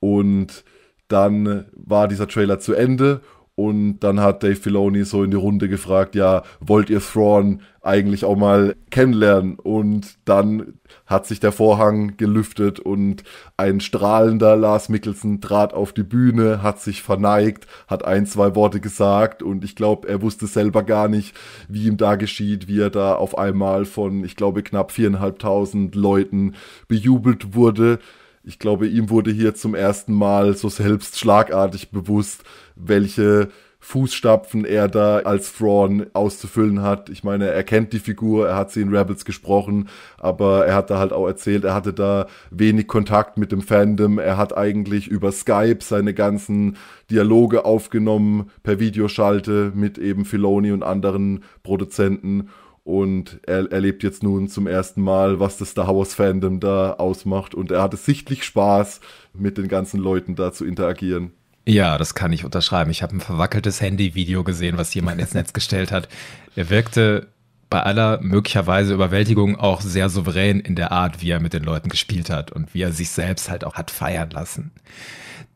A: Und dann war dieser Trailer zu Ende und dann hat Dave Filoni so in die Runde gefragt, ja, wollt ihr Thrawn eigentlich auch mal kennenlernen? Und dann hat sich der Vorhang gelüftet und ein strahlender Lars Mickelson trat auf die Bühne, hat sich verneigt, hat ein, zwei Worte gesagt und ich glaube, er wusste selber gar nicht, wie ihm da geschieht, wie er da auf einmal von, ich glaube, knapp viereinhalbtausend Leuten bejubelt wurde. Ich glaube, ihm wurde hier zum ersten Mal so selbst schlagartig bewusst, welche Fußstapfen er da als Thrawn auszufüllen hat. Ich meine, er kennt die Figur, er hat sie in Rebels gesprochen, aber er hat da halt auch erzählt, er hatte da wenig Kontakt mit dem Fandom. Er hat eigentlich über Skype seine ganzen Dialoge aufgenommen per Videoschalte mit eben Filoni und anderen Produzenten. Und er erlebt jetzt nun zum ersten Mal, was das Star Wars Fandom da ausmacht. Und er hatte sichtlich Spaß, mit den ganzen Leuten da zu interagieren.
B: Ja, das kann ich unterschreiben. Ich habe ein verwackeltes Handyvideo gesehen, was jemand ins Netz gestellt hat. Er wirkte bei aller möglicherweise Überwältigung auch sehr souverän in der Art, wie er mit den Leuten gespielt hat und wie er sich selbst halt auch hat feiern lassen.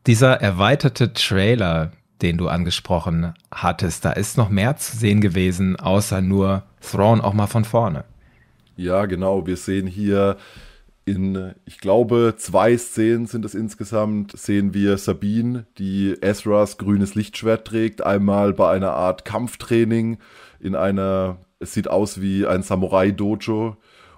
B: Dieser erweiterte Trailer, den du angesprochen hattest, da ist noch mehr zu sehen gewesen, außer nur Thrawn auch mal von vorne.
A: Ja, genau. Wir sehen hier in, ich glaube, zwei Szenen sind es insgesamt, sehen wir Sabine, die Ezras grünes Lichtschwert trägt, einmal bei einer Art Kampftraining in einer, es sieht aus wie ein Samurai-Dojo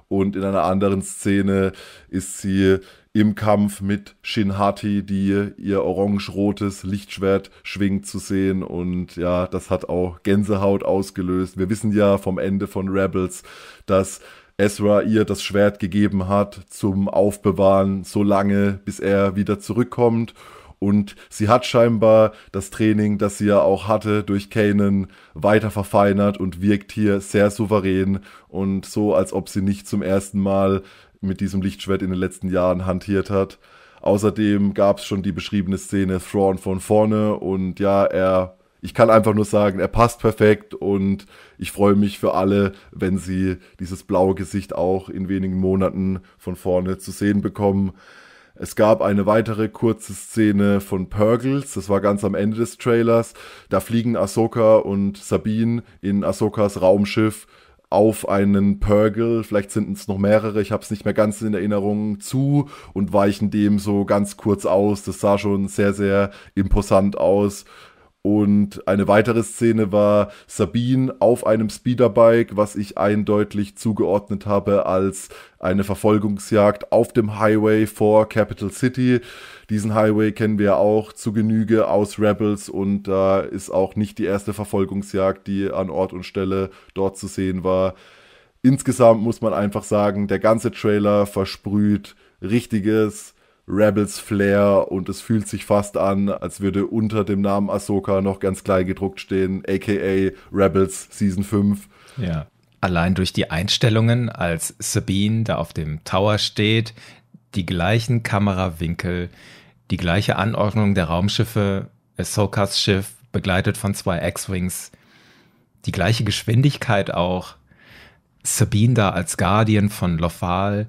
A: und in einer anderen Szene ist sie im Kampf mit Shin Hati, die ihr orange-rotes Lichtschwert schwingt zu sehen. Und ja, das hat auch Gänsehaut ausgelöst. Wir wissen ja vom Ende von Rebels, dass Ezra ihr das Schwert gegeben hat zum Aufbewahren, so lange, bis er wieder zurückkommt. Und sie hat scheinbar das Training, das sie ja auch hatte, durch Kanan weiter verfeinert und wirkt hier sehr souverän und so, als ob sie nicht zum ersten Mal mit diesem Lichtschwert in den letzten Jahren hantiert hat. Außerdem gab es schon die beschriebene Szene Thrawn von vorne und ja, er ich kann einfach nur sagen, er passt perfekt und ich freue mich für alle, wenn sie dieses blaue Gesicht auch in wenigen Monaten von vorne zu sehen bekommen. Es gab eine weitere kurze Szene von Purgles, das war ganz am Ende des Trailers. Da fliegen Ahsoka und Sabine in Ahsokas Raumschiff auf einen Purgle, vielleicht sind es noch mehrere, ich habe es nicht mehr ganz in Erinnerung, zu und weichen dem so ganz kurz aus. Das sah schon sehr, sehr imposant aus. Und eine weitere Szene war Sabine auf einem Speederbike, was ich eindeutig zugeordnet habe als eine Verfolgungsjagd auf dem Highway vor Capital City. Diesen Highway kennen wir auch zu Genüge aus Rebels und da ist auch nicht die erste Verfolgungsjagd, die an Ort und Stelle dort zu sehen war. Insgesamt muss man einfach sagen, der ganze Trailer versprüht richtiges Rebels Flair und es fühlt sich fast an, als würde unter dem Namen Ahsoka noch ganz klein gedruckt stehen, aka Rebels Season 5.
B: Ja. Allein durch die Einstellungen, als Sabine da auf dem Tower steht, die gleichen Kamerawinkel, die gleiche Anordnung der Raumschiffe, Ahsokas Schiff, begleitet von zwei X-Wings, die gleiche Geschwindigkeit auch. Sabine da als Guardian von Lothal,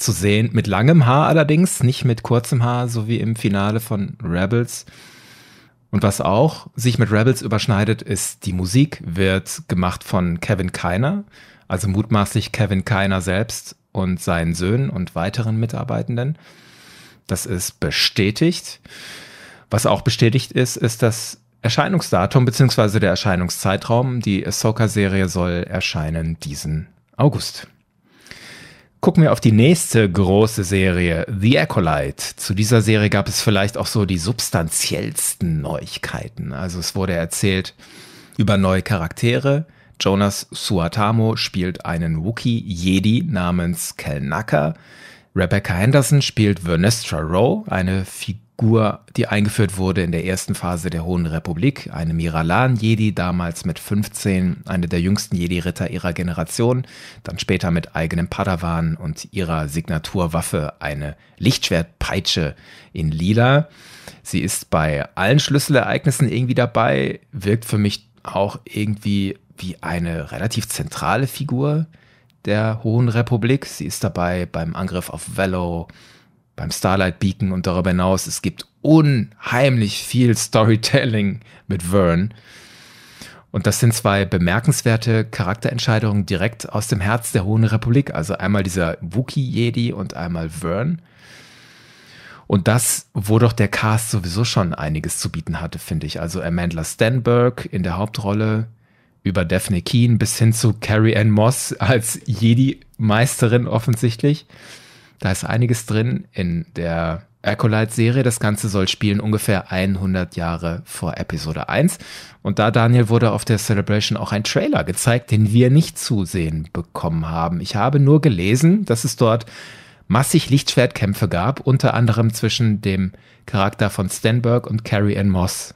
B: zu sehen. Mit langem Haar allerdings, nicht mit kurzem Haar, so wie im Finale von Rebels. Und was auch sich mit Rebels überschneidet, ist, die Musik wird gemacht von Kevin Keiner, also mutmaßlich Kevin Keiner selbst und seinen Söhnen und weiteren Mitarbeitenden. Das ist bestätigt. Was auch bestätigt ist, ist das Erscheinungsdatum bzw. der Erscheinungszeitraum. Die Ahsoka-Serie soll erscheinen diesen August. Gucken wir auf die nächste große Serie, The Acolyte. Zu dieser Serie gab es vielleicht auch so die substanziellsten Neuigkeiten. Also es wurde erzählt über neue Charaktere. Jonas Suatamo spielt einen Wookiee-Jedi namens Kel Naka. Rebecca Henderson spielt Vernestra Rowe, eine Figur Figur, die eingeführt wurde in der ersten Phase der Hohen Republik, eine Miralan-Jedi, damals mit 15, eine der jüngsten Jedi-Ritter ihrer Generation, dann später mit eigenem Padawan und ihrer Signaturwaffe, eine Lichtschwertpeitsche in Lila. Sie ist bei allen Schlüsselereignissen irgendwie dabei, wirkt für mich auch irgendwie wie eine relativ zentrale Figur der Hohen Republik. Sie ist dabei beim Angriff auf Velo, beim Starlight Beacon und darüber hinaus. Es gibt unheimlich viel Storytelling mit Vern. Und das sind zwei bemerkenswerte Charakterentscheidungen direkt aus dem Herz der Hohen Republik. Also einmal dieser Wookie-Jedi und einmal Vern. Und das, wo doch der Cast sowieso schon einiges zu bieten hatte, finde ich. Also Amanda Stenberg in der Hauptrolle, über Daphne Keen bis hin zu Carrie Ann Moss als Jedi-Meisterin offensichtlich. Da ist einiges drin in der Acolyte-Serie. Das Ganze soll spielen ungefähr 100 Jahre vor Episode 1. Und da, Daniel, wurde auf der Celebration auch ein Trailer gezeigt, den wir nicht zusehen bekommen haben. Ich habe nur gelesen, dass es dort massig Lichtschwertkämpfe gab, unter anderem zwischen dem Charakter von Stenberg und Carrie Ann Moss.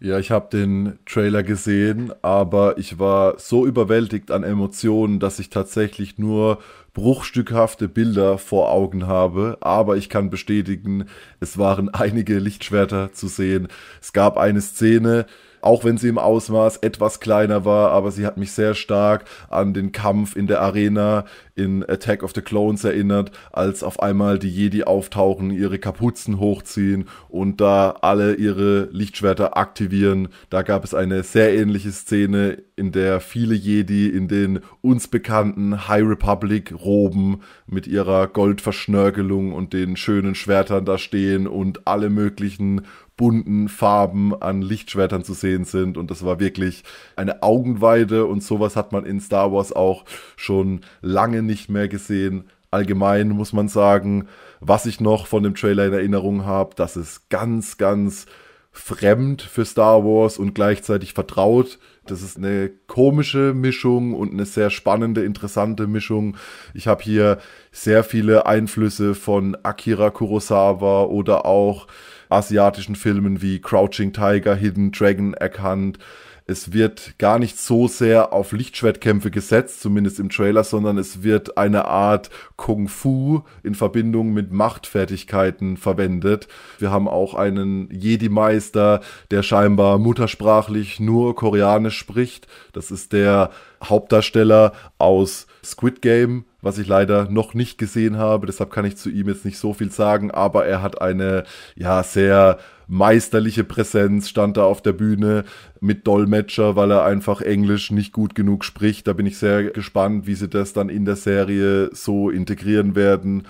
A: Ja, ich habe den Trailer gesehen, aber ich war so überwältigt an Emotionen, dass ich tatsächlich nur bruchstückhafte Bilder vor Augen habe, aber ich kann bestätigen, es waren einige Lichtschwerter zu sehen. Es gab eine Szene, auch wenn sie im Ausmaß etwas kleiner war, aber sie hat mich sehr stark an den Kampf in der Arena in Attack of the Clones erinnert, als auf einmal die Jedi auftauchen, ihre Kapuzen hochziehen und da alle ihre Lichtschwerter aktivieren. Da gab es eine sehr ähnliche Szene, in der viele Jedi in den uns bekannten High Republic Roben mit ihrer Goldverschnörkelung und den schönen Schwertern da stehen und alle möglichen bunten Farben an Lichtschwertern zu sehen sind. Und das war wirklich eine Augenweide und sowas hat man in Star Wars auch schon lange nicht mehr gesehen. Allgemein muss man sagen, was ich noch von dem Trailer in Erinnerung habe, dass es ganz, ganz fremd für Star Wars und gleichzeitig vertraut. Das ist eine komische Mischung und eine sehr spannende, interessante Mischung. Ich habe hier sehr viele Einflüsse von Akira Kurosawa oder auch asiatischen Filmen wie Crouching Tiger, Hidden Dragon erkannt. Es wird gar nicht so sehr auf Lichtschwertkämpfe gesetzt, zumindest im Trailer, sondern es wird eine Art Kung Fu in Verbindung mit Machtfertigkeiten verwendet. Wir haben auch einen Jedi-Meister, der scheinbar muttersprachlich nur Koreanisch spricht. Das ist der Hauptdarsteller aus Squid Game, was ich leider noch nicht gesehen habe. Deshalb kann ich zu ihm jetzt nicht so viel sagen, aber er hat eine ja sehr meisterliche Präsenz, stand da auf der Bühne mit Dolmetscher, weil er einfach Englisch nicht gut genug spricht. Da bin ich sehr gespannt, wie sie das dann in der Serie so integrieren werden.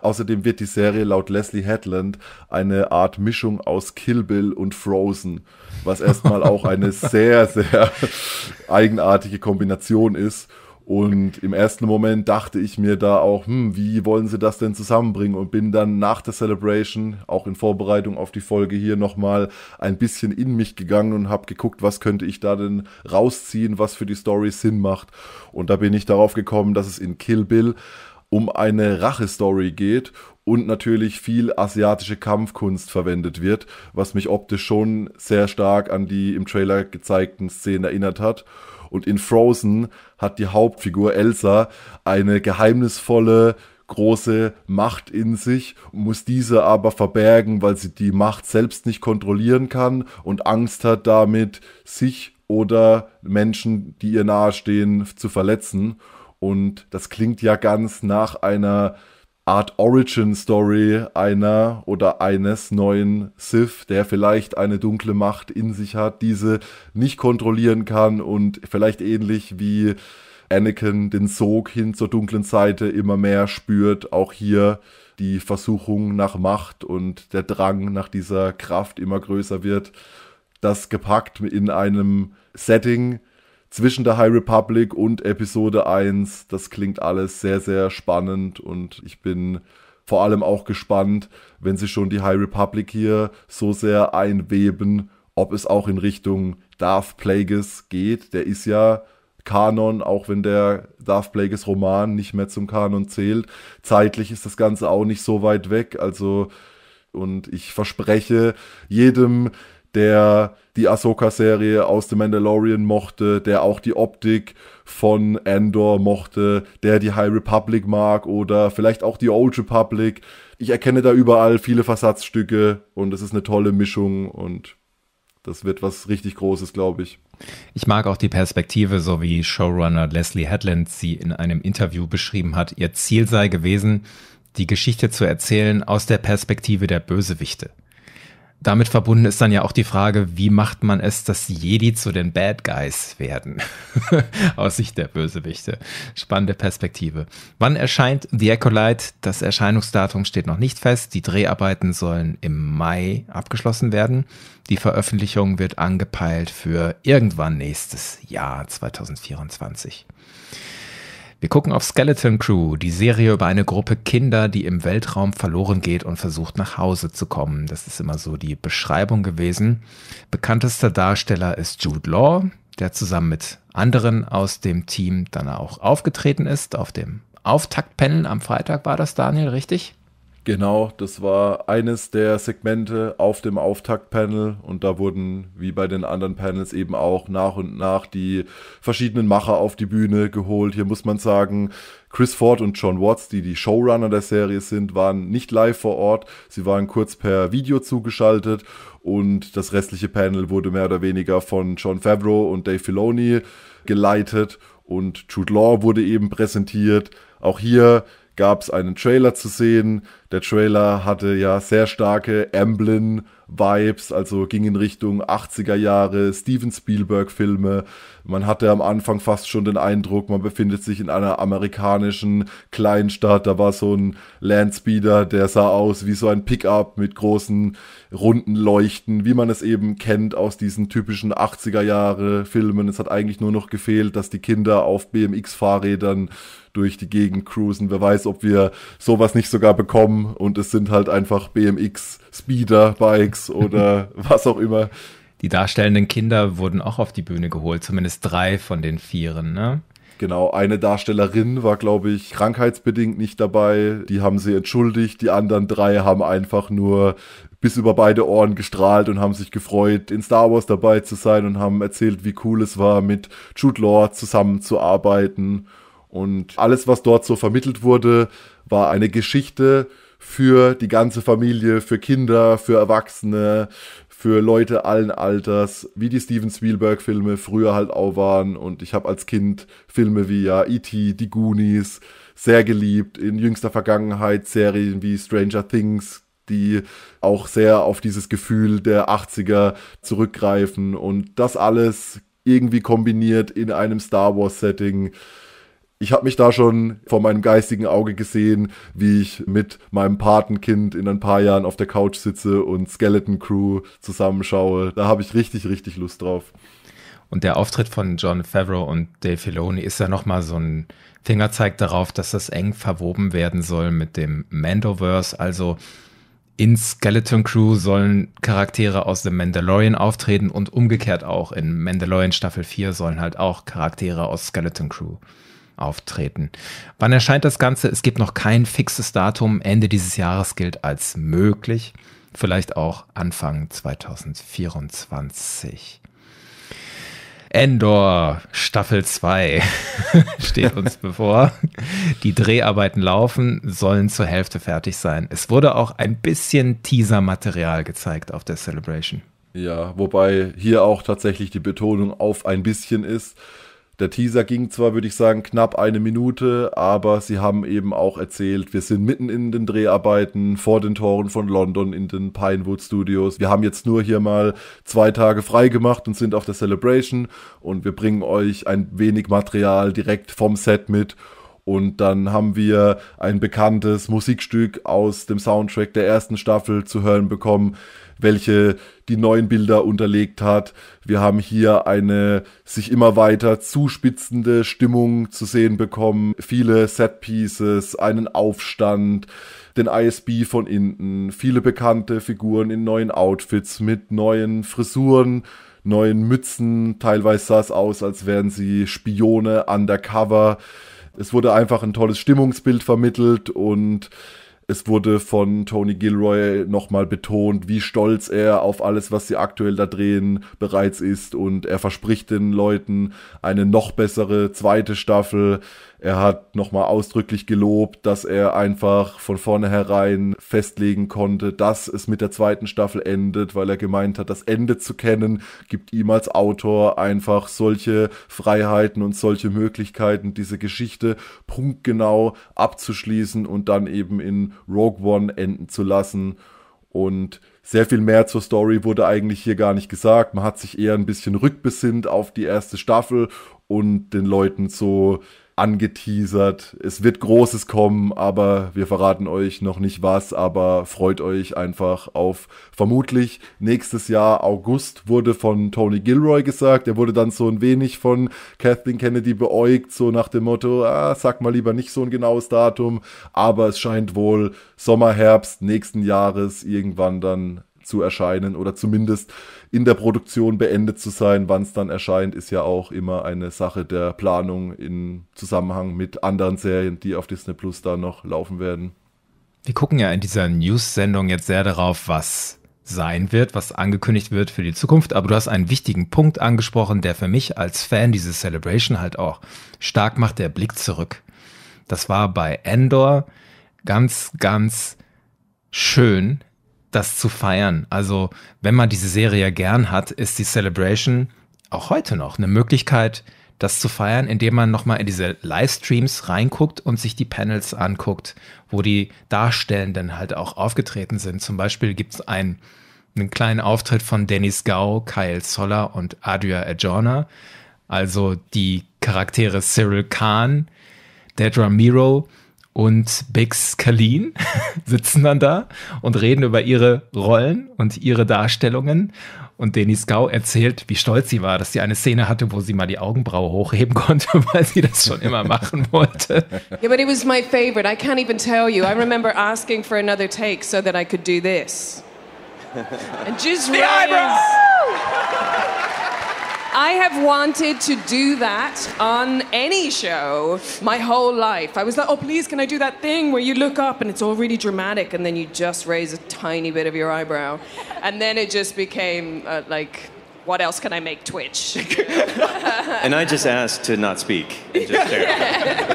A: Außerdem wird die Serie laut Leslie Headland eine Art Mischung aus Kill Bill und Frozen, was erstmal auch eine sehr, sehr eigenartige Kombination ist. Und im ersten Moment dachte ich mir da auch, hm, wie wollen sie das denn zusammenbringen? Und bin dann nach der Celebration, auch in Vorbereitung auf die Folge hier nochmal ein bisschen in mich gegangen und habe geguckt, was könnte ich da denn rausziehen, was für die Story Sinn macht. Und da bin ich darauf gekommen, dass es in Kill Bill um eine Rache-Story geht und natürlich viel asiatische Kampfkunst verwendet wird, was mich optisch schon sehr stark an die im Trailer gezeigten Szenen erinnert hat. Und in Frozen hat die Hauptfigur Elsa eine geheimnisvolle, große Macht in sich, muss diese aber verbergen, weil sie die Macht selbst nicht kontrollieren kann und Angst hat damit, sich oder Menschen, die ihr nahestehen, zu verletzen. Und das klingt ja ganz nach einer Art Origin Story einer oder eines neuen Sith, der vielleicht eine dunkle Macht in sich hat, diese nicht kontrollieren kann und vielleicht ähnlich wie Anakin den Sog hin zur dunklen Seite immer mehr spürt, auch hier die Versuchung nach Macht und der Drang nach dieser Kraft immer größer wird. Das gepackt in einem Setting, zwischen der High Republic und Episode 1. Das klingt alles sehr, sehr spannend und ich bin vor allem auch gespannt, wenn sie schon die High Republic hier so sehr einweben, ob es auch in Richtung Darth Plagueis geht. Der ist ja Kanon, auch wenn der Darth Plagueis Roman nicht mehr zum Kanon zählt. Zeitlich ist das Ganze auch nicht so weit weg. Also, und ich verspreche jedem, der die Ahsoka-Serie aus The Mandalorian mochte, der auch die Optik von Andor mochte, der die High Republic mag oder vielleicht auch die Old Republic. Ich erkenne da überall viele Versatzstücke und es ist eine tolle Mischung und das wird was richtig Großes, glaube ich.
B: Ich mag auch die Perspektive, so wie Showrunner Leslie Headland sie in einem Interview beschrieben hat. Ihr Ziel sei gewesen, die Geschichte zu erzählen aus der Perspektive der Bösewichte damit verbunden ist dann ja auch die Frage, wie macht man es, dass Jedi zu den Bad Guys werden? Aus Sicht der Bösewichte. Spannende Perspektive. Wann erscheint The Acolyte? Das Erscheinungsdatum steht noch nicht fest. Die Dreharbeiten sollen im Mai abgeschlossen werden. Die Veröffentlichung wird angepeilt für irgendwann nächstes Jahr 2024. Wir gucken auf Skeleton Crew, die Serie über eine Gruppe Kinder, die im Weltraum verloren geht und versucht nach Hause zu kommen. Das ist immer so die Beschreibung gewesen. Bekanntester Darsteller ist Jude Law, der zusammen mit anderen aus dem Team dann auch aufgetreten ist auf dem Auftaktpanel am Freitag war das Daniel, richtig?
A: Genau, das war eines der Segmente auf dem Auftaktpanel und da wurden wie bei den anderen Panels eben auch nach und nach die verschiedenen Macher auf die Bühne geholt. Hier muss man sagen, Chris Ford und John Watts, die die Showrunner der Serie sind, waren nicht live vor Ort. Sie waren kurz per Video zugeschaltet und das restliche Panel wurde mehr oder weniger von John Favreau und Dave Filoni geleitet und Jude Law wurde eben präsentiert. Auch hier gab es einen Trailer zu sehen. Der Trailer hatte ja sehr starke Amblin Vibes, also ging in Richtung 80er Jahre, Steven Spielberg Filme. Man hatte am Anfang fast schon den Eindruck, man befindet sich in einer amerikanischen Kleinstadt. Da war so ein Landspeeder, der sah aus wie so ein Pickup mit großen runden Leuchten, wie man es eben kennt aus diesen typischen 80er Jahre Filmen. Es hat eigentlich nur noch gefehlt, dass die Kinder auf BMX-Fahrrädern durch die Gegend cruisen. Wer weiß, ob wir sowas nicht sogar bekommen. Und es sind halt einfach BMX-Speeder-Bikes Max oder was auch immer.
B: Die darstellenden Kinder wurden auch auf die Bühne geholt, zumindest drei von den Vieren, ne?
A: Genau, eine Darstellerin war, glaube ich, krankheitsbedingt nicht dabei. Die haben sie entschuldigt. Die anderen drei haben einfach nur bis über beide Ohren gestrahlt und haben sich gefreut, in Star Wars dabei zu sein und haben erzählt, wie cool es war, mit Jude Law zusammenzuarbeiten. Und alles, was dort so vermittelt wurde, war eine Geschichte, für die ganze Familie, für Kinder, für Erwachsene, für Leute allen Alters, wie die Steven Spielberg-Filme früher halt auch waren. Und ich habe als Kind Filme wie ja E.T., Die Goonies sehr geliebt, in jüngster Vergangenheit Serien wie Stranger Things, die auch sehr auf dieses Gefühl der 80er zurückgreifen. Und das alles irgendwie kombiniert in einem Star Wars-Setting ich habe mich da schon vor meinem geistigen Auge gesehen, wie ich mit meinem Patenkind in ein paar Jahren auf der Couch sitze und Skeleton Crew zusammenschaue. Da habe ich richtig, richtig Lust drauf.
B: Und der Auftritt von John Favreau und Dave Filoni ist ja nochmal so ein Fingerzeig darauf, dass das eng verwoben werden soll mit dem Mandoverse. Also in Skeleton Crew sollen Charaktere aus The Mandalorian auftreten und umgekehrt auch in Mandalorian Staffel 4 sollen halt auch Charaktere aus Skeleton Crew auftreten. Wann erscheint das Ganze? Es gibt noch kein fixes Datum. Ende dieses Jahres gilt als möglich. Vielleicht auch Anfang 2024. Endor Staffel 2 steht uns bevor. Die Dreharbeiten laufen, sollen zur Hälfte fertig sein. Es wurde auch ein bisschen Teaser-Material gezeigt auf der Celebration.
A: Ja, wobei hier auch tatsächlich die Betonung auf ein bisschen ist. Der Teaser ging zwar, würde ich sagen, knapp eine Minute, aber sie haben eben auch erzählt, wir sind mitten in den Dreharbeiten vor den Toren von London in den Pinewood Studios. Wir haben jetzt nur hier mal zwei Tage frei gemacht und sind auf der Celebration und wir bringen euch ein wenig Material direkt vom Set mit. Und dann haben wir ein bekanntes Musikstück aus dem Soundtrack der ersten Staffel zu hören bekommen welche die neuen Bilder unterlegt hat. Wir haben hier eine sich immer weiter zuspitzende Stimmung zu sehen bekommen. Viele Set-Pieces, einen Aufstand, den ISB von innen, viele bekannte Figuren in neuen Outfits mit neuen Frisuren neuen Mützen. Teilweise sah es aus, als wären sie Spione undercover. Es wurde einfach ein tolles Stimmungsbild vermittelt und es wurde von Tony Gilroy nochmal betont, wie stolz er auf alles, was sie aktuell da drehen, bereits ist. Und er verspricht den Leuten eine noch bessere zweite Staffel. Er hat nochmal ausdrücklich gelobt, dass er einfach von vornherein festlegen konnte, dass es mit der zweiten Staffel endet, weil er gemeint hat, das Ende zu kennen, gibt ihm als Autor einfach solche Freiheiten und solche Möglichkeiten, diese Geschichte punktgenau abzuschließen und dann eben in Rogue One enden zu lassen. Und sehr viel mehr zur Story wurde eigentlich hier gar nicht gesagt. Man hat sich eher ein bisschen rückbesinnt auf die erste Staffel und den Leuten so angeteasert. Es wird Großes kommen, aber wir verraten euch noch nicht was, aber freut euch einfach auf vermutlich nächstes Jahr August wurde von Tony Gilroy gesagt. Er wurde dann so ein wenig von Kathleen Kennedy beäugt, so nach dem Motto, ah, sag mal lieber nicht so ein genaues Datum, aber es scheint wohl Sommer, Herbst nächsten Jahres irgendwann dann zu erscheinen oder zumindest in der Produktion beendet zu sein. Wann es dann erscheint, ist ja auch immer eine Sache der Planung im Zusammenhang mit anderen Serien, die auf Disney Plus da noch laufen werden.
B: Wir gucken ja in dieser News-Sendung jetzt sehr darauf, was sein wird, was angekündigt wird für die Zukunft. Aber du hast einen wichtigen Punkt angesprochen, der für mich als Fan diese Celebration halt auch stark macht, der Blick zurück. Das war bei Endor ganz, ganz schön, das zu feiern. Also, wenn man diese Serie gern hat, ist die Celebration auch heute noch eine Möglichkeit, das zu feiern, indem man nochmal in diese Livestreams reinguckt und sich die Panels anguckt, wo die Darstellenden halt auch aufgetreten sind. Zum Beispiel gibt es einen, einen kleinen Auftritt von Dennis Gau, Kyle Zoller und Adria Ajorna, also die Charaktere Cyril Kahn, Dead Ramiro, und Bix Kalin sitzen dann da und reden über ihre Rollen und ihre Darstellungen. Und Denis Gau erzählt, wie stolz sie war, dass sie eine Szene hatte, wo sie mal die Augenbraue hochheben konnte, weil sie das schon immer machen wollte. Yeah, but it was my favorite. I can't even tell you. I remember asking for another take so that I could do this.
A: And just the eyebrows!
B: I have wanted to do that on any show my whole life. I was like, oh, please, can I do that thing where you look up and it's all really dramatic and then you just raise a tiny bit of your eyebrow? And then it just became uh, like,
A: what else can I make twitch?
B: and I just asked to not speak.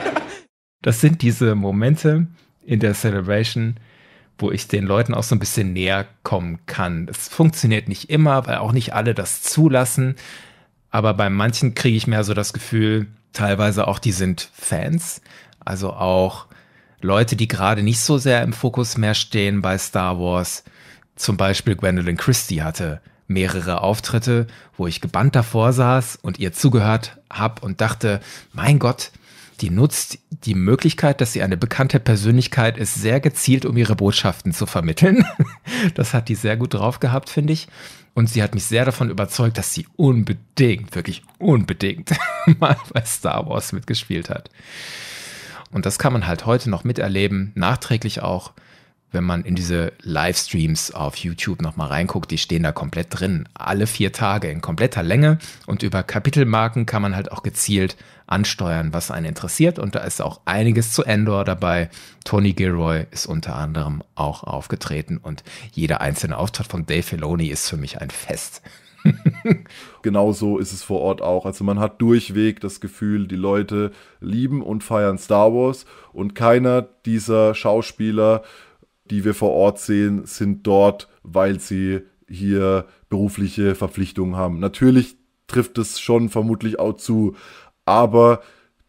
B: das sind diese Momente in der Celebration, wo ich den Leuten auch so ein bisschen näher kommen kann. Es funktioniert nicht immer, weil auch nicht alle das zulassen. aber bei manchen kriege ich mehr so das Gefühl, teilweise auch, die sind Fans, also auch Leute, die gerade nicht so sehr im Fokus mehr stehen bei Star Wars. Zum Beispiel Gwendolyn Christie hatte mehrere Auftritte, wo ich gebannt davor saß und ihr zugehört habe und dachte, mein Gott, die nutzt die Möglichkeit, dass sie eine bekannte Persönlichkeit ist, sehr gezielt, um ihre Botschaften zu vermitteln. Das hat die sehr gut drauf gehabt, finde ich. Und sie hat mich sehr davon überzeugt, dass sie unbedingt, wirklich unbedingt mal bei Star Wars mitgespielt hat. Und das kann man halt heute noch miterleben, nachträglich auch, wenn man in diese Livestreams auf YouTube nochmal reinguckt, die stehen da komplett drin. Alle vier Tage in kompletter Länge und über Kapitelmarken kann man halt auch gezielt ansteuern, was einen interessiert. Und da ist auch einiges zu Endor dabei. Tony Gilroy ist unter anderem auch aufgetreten und jeder einzelne Auftritt von Dave Filoni ist für mich ein Fest.
A: genau so ist es vor Ort auch. Also man hat durchweg das Gefühl, die Leute lieben und feiern Star Wars und keiner dieser Schauspieler die wir vor Ort sehen, sind dort, weil sie hier berufliche Verpflichtungen haben. Natürlich trifft es schon vermutlich auch zu, aber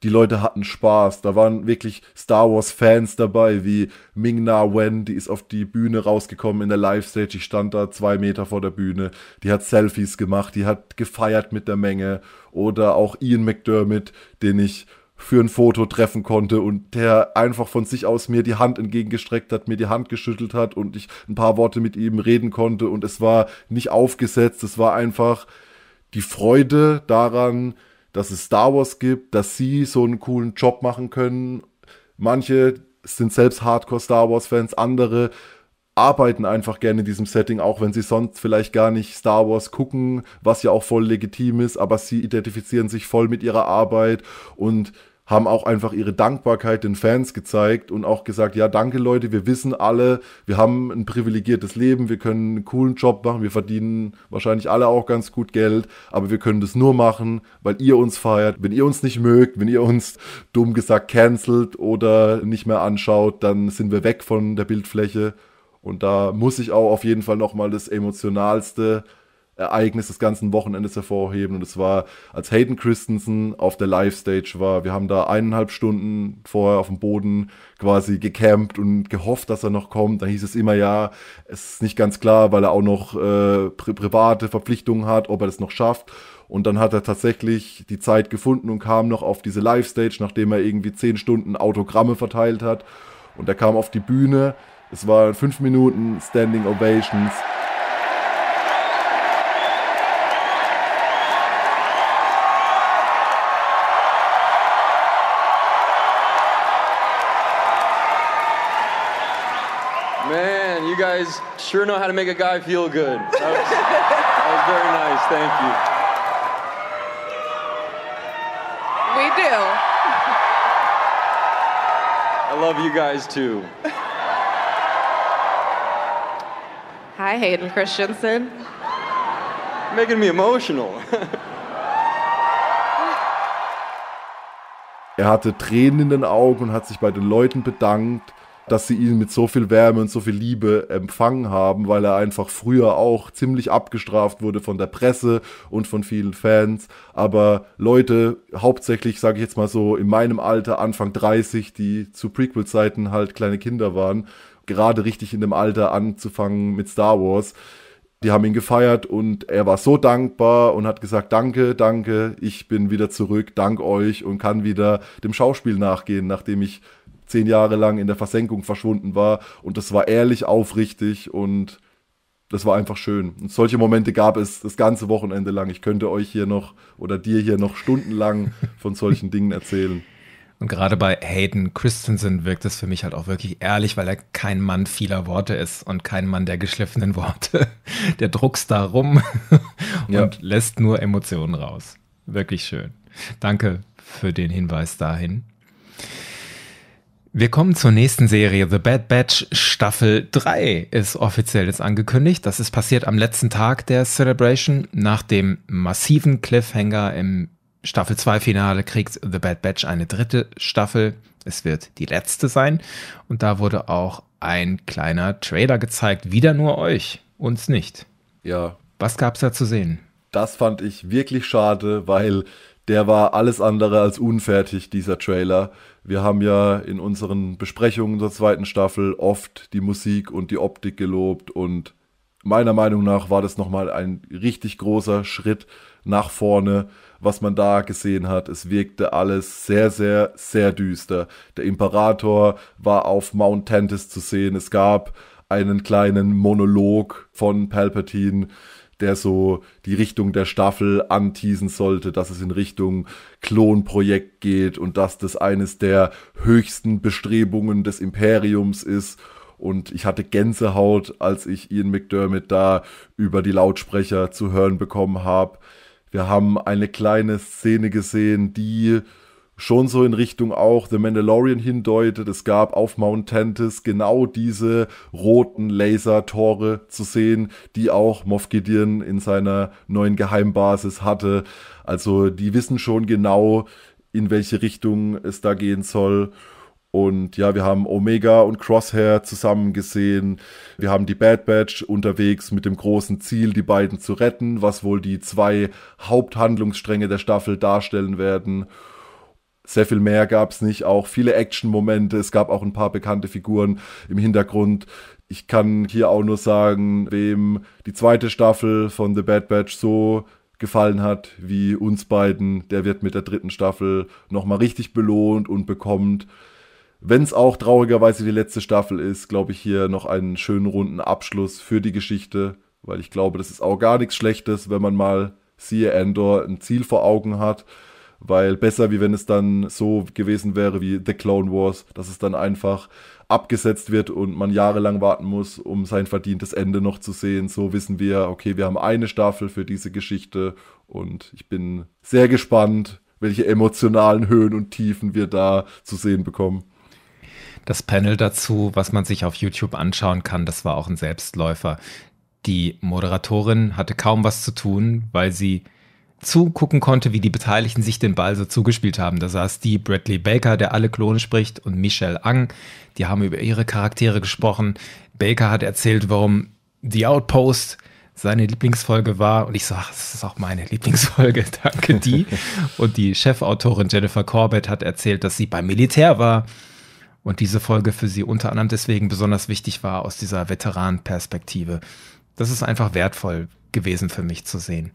A: die Leute hatten Spaß. Da waren wirklich Star Wars-Fans dabei, wie Ming Na Wen, die ist auf die Bühne rausgekommen in der Live-Stage. Ich stand da zwei Meter vor der Bühne. Die hat Selfies gemacht, die hat gefeiert mit der Menge. Oder auch Ian McDermott, den ich für ein Foto treffen konnte und der einfach von sich aus mir die Hand entgegengestreckt hat, mir die Hand geschüttelt hat und ich ein paar Worte mit ihm reden konnte und es war nicht aufgesetzt, es war einfach die Freude daran, dass es Star Wars gibt, dass sie so einen coolen Job machen können. Manche sind selbst Hardcore Star Wars Fans, andere arbeiten einfach gerne in diesem Setting, auch wenn sie sonst vielleicht gar nicht Star Wars gucken, was ja auch voll legitim ist, aber sie identifizieren sich voll mit ihrer Arbeit und haben auch einfach ihre Dankbarkeit den Fans gezeigt und auch gesagt, ja, danke Leute, wir wissen alle, wir haben ein privilegiertes Leben, wir können einen coolen Job machen, wir verdienen wahrscheinlich alle auch ganz gut Geld, aber wir können das nur machen, weil ihr uns feiert. Wenn ihr uns nicht mögt, wenn ihr uns dumm gesagt cancelt oder nicht mehr anschaut, dann sind wir weg von der Bildfläche und da muss ich auch auf jeden Fall nochmal das emotionalste Ereignis des ganzen Wochenendes hervorheben. Und es war, als Hayden Christensen auf der Live-Stage war. Wir haben da eineinhalb Stunden vorher auf dem Boden quasi gecampt und gehofft, dass er noch kommt. Da hieß es immer, ja, es ist nicht ganz klar, weil er auch noch äh, pri private Verpflichtungen hat, ob er das noch schafft. Und dann hat er tatsächlich die Zeit gefunden und kam noch auf diese Live-Stage, nachdem er irgendwie zehn Stunden Autogramme verteilt hat. Und er kam auf die Bühne Es waren fünf Minuten Standing Ovations. Man, you guys sure know how to make a guy feel good. That was, that was very nice. Thank you. We do. I love you guys too.
B: Hi, Hayden Christensen. Making me emotional.
A: er hatte Tränen in den Augen und hat sich bei den Leuten bedankt, dass sie ihn mit so viel Wärme und so viel Liebe empfangen haben, weil er einfach früher auch ziemlich abgestraft wurde von der Presse und von vielen Fans. Aber Leute, hauptsächlich sage ich jetzt mal so in meinem Alter, Anfang 30, die zu Prequel-Zeiten halt kleine Kinder waren, gerade richtig in dem Alter anzufangen mit Star Wars. Die haben ihn gefeiert und er war so dankbar und hat gesagt, danke, danke, ich bin wieder zurück, dank euch und kann wieder dem Schauspiel nachgehen, nachdem ich zehn Jahre lang in der Versenkung verschwunden war. Und das war ehrlich, aufrichtig und das war einfach schön. Und solche Momente gab es das ganze Wochenende lang. Ich könnte euch hier noch oder dir hier noch stundenlang von solchen Dingen erzählen.
B: Und gerade bei Hayden Christensen wirkt es für mich halt auch wirklich ehrlich, weil er kein Mann vieler Worte ist und kein Mann der geschliffenen Worte. Der druckst da rum ja. und lässt nur Emotionen raus. Wirklich schön. Danke für den Hinweis dahin. Wir kommen zur nächsten Serie. The Bad Batch Staffel 3 ist offiziell jetzt angekündigt. Das ist passiert am letzten Tag der Celebration nach dem massiven Cliffhanger im Staffel 2 Finale kriegt The Bad Batch eine dritte Staffel. Es wird die letzte sein. Und da wurde auch ein kleiner Trailer gezeigt. Wieder nur euch, uns nicht. Ja. Was gab es da zu sehen?
A: Das fand ich wirklich schade, weil der war alles andere als unfertig, dieser Trailer. Wir haben ja in unseren Besprechungen zur zweiten Staffel oft die Musik und die Optik gelobt und meiner Meinung nach war das nochmal ein richtig großer Schritt nach vorne was man da gesehen hat. Es wirkte alles sehr, sehr, sehr düster. Der Imperator war auf Mount Tantis zu sehen. Es gab einen kleinen Monolog von Palpatine, der so die Richtung der Staffel anteasen sollte, dass es in Richtung Klonprojekt geht und dass das eines der höchsten Bestrebungen des Imperiums ist und ich hatte Gänsehaut, als ich Ian McDermott da über die Lautsprecher zu hören bekommen habe. Wir haben eine kleine Szene gesehen, die schon so in Richtung auch The Mandalorian hindeutet. Es gab auf Mount Tantis genau diese roten Lasertore zu sehen, die auch Moff Gideon in seiner neuen Geheimbasis hatte. Also die wissen schon genau, in welche Richtung es da gehen soll. Und ja, wir haben Omega und Crosshair zusammen gesehen. Wir haben die Bad Batch unterwegs mit dem großen Ziel, die beiden zu retten, was wohl die zwei Haupthandlungsstränge der Staffel darstellen werden. Sehr viel mehr gab es nicht, auch viele Action-Momente. Es gab auch ein paar bekannte Figuren im Hintergrund. Ich kann hier auch nur sagen, wem die zweite Staffel von The Bad Batch so gefallen hat wie uns beiden, der wird mit der dritten Staffel nochmal richtig belohnt und bekommt wenn es auch traurigerweise die letzte Staffel ist, glaube ich hier noch einen schönen runden Abschluss für die Geschichte, weil ich glaube, das ist auch gar nichts Schlechtes, wenn man mal siehe Endor ein Ziel vor Augen hat, weil besser wie wenn es dann so gewesen wäre wie The Clone Wars, dass es dann einfach abgesetzt wird und man jahrelang warten muss, um sein verdientes Ende noch zu sehen. So wissen wir, okay, wir haben eine Staffel für diese Geschichte und ich bin sehr gespannt, welche emotionalen Höhen und Tiefen wir da zu sehen bekommen
B: das Panel dazu, was man sich auf YouTube anschauen kann. Das war auch ein Selbstläufer. Die Moderatorin hatte kaum was zu tun, weil sie zugucken konnte, wie die Beteiligten sich den Ball so zugespielt haben. Da saß die Bradley Baker, der alle Klone spricht, und Michelle Ang. Die haben über ihre Charaktere gesprochen. Baker hat erzählt, warum The Outpost seine Lieblingsfolge war. Und ich sage, das ist auch meine Lieblingsfolge, danke die. und die Chefautorin Jennifer Corbett hat erzählt, dass sie beim Militär war und diese Folge für sie unter anderem deswegen besonders wichtig war aus dieser Veteranenperspektive. Das ist einfach wertvoll gewesen für mich zu sehen.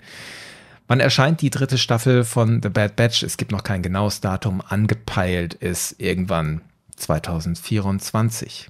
B: Wann erscheint die dritte Staffel von The Bad Batch? Es gibt noch kein genaues Datum. Angepeilt ist irgendwann 2024.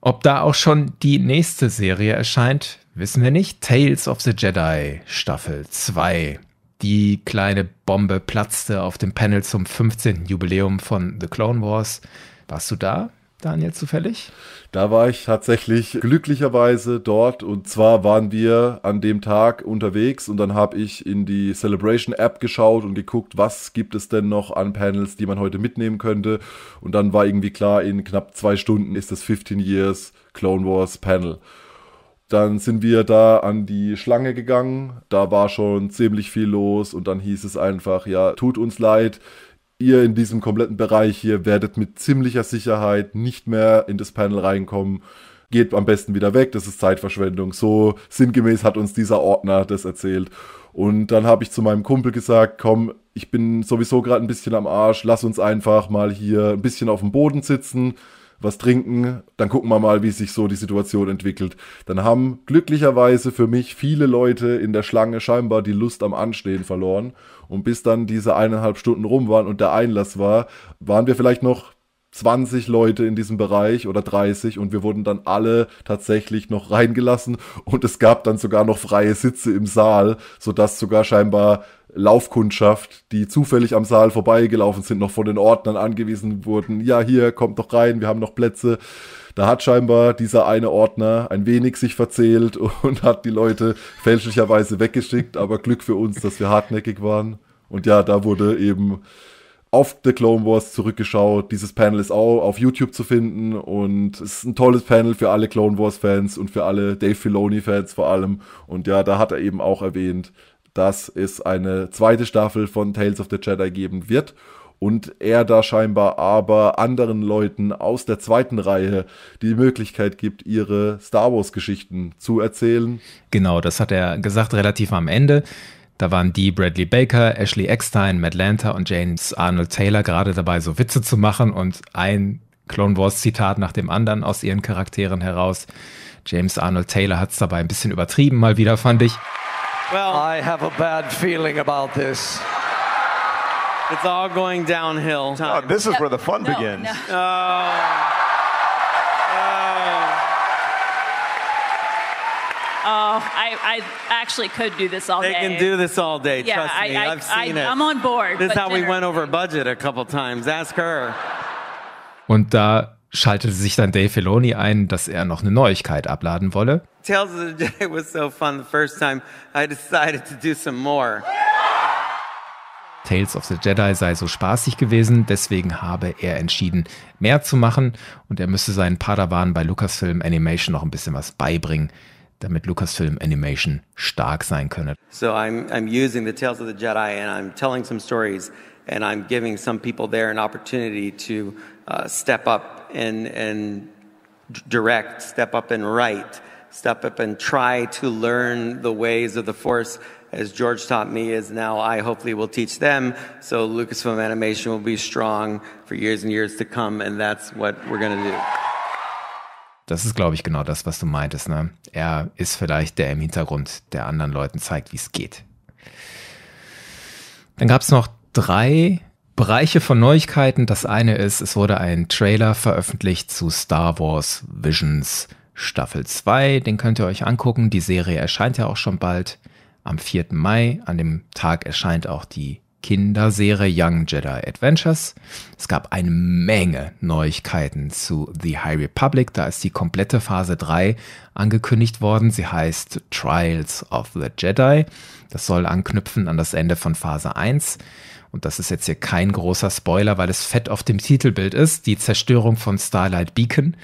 B: Ob da auch schon die nächste Serie erscheint, wissen wir nicht. Tales of the Jedi Staffel 2 die kleine Bombe platzte auf dem Panel zum 15.
A: Jubiläum von The Clone Wars. Warst du da?
B: Daniel zufällig?
A: Da war ich tatsächlich glücklicherweise dort und zwar waren wir an dem Tag unterwegs und dann habe ich in die Celebration App geschaut und geguckt, was gibt es denn noch an Panels, die man heute mitnehmen könnte und dann war irgendwie klar, in knapp zwei Stunden ist das 15 Years Clone Wars Panel. Dann sind wir da an die Schlange gegangen. Da war schon ziemlich viel los und dann hieß es einfach, ja, tut uns leid, ihr in diesem kompletten Bereich hier werdet mit ziemlicher Sicherheit nicht mehr in das Panel reinkommen. Geht am besten wieder weg, das ist Zeitverschwendung. So sinngemäß hat uns dieser Ordner das erzählt. Und dann habe ich zu meinem Kumpel gesagt, komm, ich bin sowieso gerade ein bisschen am Arsch, lass uns einfach mal hier ein bisschen auf dem Boden sitzen, was trinken, dann gucken wir mal, wie sich so die Situation entwickelt. Dann haben glücklicherweise für mich viele Leute in der Schlange scheinbar die Lust am Anstehen verloren. Und bis dann diese eineinhalb Stunden rum waren und der Einlass war, waren wir vielleicht noch 20 Leute in diesem Bereich oder 30 und wir wurden dann alle tatsächlich noch reingelassen und es gab dann sogar noch freie Sitze im Saal, sodass sogar scheinbar Laufkundschaft, die zufällig am Saal vorbeigelaufen sind, noch von den Ordnern angewiesen wurden. Ja, hier, kommt doch rein, wir haben noch Plätze. Da hat scheinbar dieser eine Ordner ein wenig sich verzählt und hat die Leute fälschlicherweise weggeschickt. Aber Glück für uns, dass wir hartnäckig waren. Und ja, da wurde eben auf The Clone Wars zurückgeschaut. Dieses Panel ist auch auf YouTube zu finden und es ist ein tolles Panel für alle Clone Wars Fans und für alle Dave Filoni Fans vor allem. Und ja, da hat er eben auch erwähnt, dass es eine zweite Staffel von Tales of the Jedi geben wird und er da scheinbar aber anderen Leuten aus der zweiten Reihe die Möglichkeit gibt, ihre Star Wars-Geschichten zu erzählen.
B: Genau, das hat er gesagt relativ am Ende. Da waren die Bradley Baker, Ashley Eckstein, Matt Lanter und James Arnold Taylor gerade dabei, so Witze zu machen und ein Clone Wars-Zitat nach dem anderen aus ihren Charakteren heraus. James Arnold Taylor hat es dabei ein bisschen übertrieben, mal wieder, fand ich. Well, I have a bad feeling about this. It's all going downhill. Oh, this is where the fun no, begins. No. Oh. Oh. oh I, I, actually could do this all they day. They can do this all day, yeah, trust I, me. I, have seen I, it. I'm on board. This is how dinner. we went over budget a couple times. Ask her. Und da schaltete sich dann Dave Filoni ein, dass er noch eine Neuigkeit abladen wolle. Tales of the Jedi was so sei so spaßig gewesen, deswegen habe er entschieden, mehr zu machen und er müsse seinen Padawan bei Lucasfilm Animation noch ein bisschen was beibringen, damit Lucasfilm Animation stark sein könne. So I'm, I'm using the Tales of the Jedi and I'm telling some stories and I'm giving some people there an opportunity to uh, step up and, and direct, step up and write, step up and try to learn the ways of the Force as George taught me, is now I hopefully will teach them. So Lucasfilm Animation will be strong for years and years to come, and that's what we're going to do. Das ist, glaube ich, genau das, was du meintest. Ne? Er ist vielleicht der im Hintergrund, der anderen Leuten zeigt, wie es geht. Dann gab es noch drei Bereiche von Neuigkeiten. Das eine ist, es wurde ein Trailer veröffentlicht zu Star Wars Visions Staffel 2. Den könnt ihr euch angucken. Die Serie erscheint ja auch schon bald am 4. Mai. An dem Tag erscheint auch die Kinderserie Young Jedi Adventures. Es gab eine Menge Neuigkeiten zu The High Republic. Da ist die komplette Phase 3 angekündigt worden. Sie heißt Trials of the Jedi. Das soll anknüpfen an das Ende von Phase 1 und das ist jetzt hier kein großer Spoiler, weil es fett auf dem Titelbild ist, die Zerstörung von Starlight Beacon.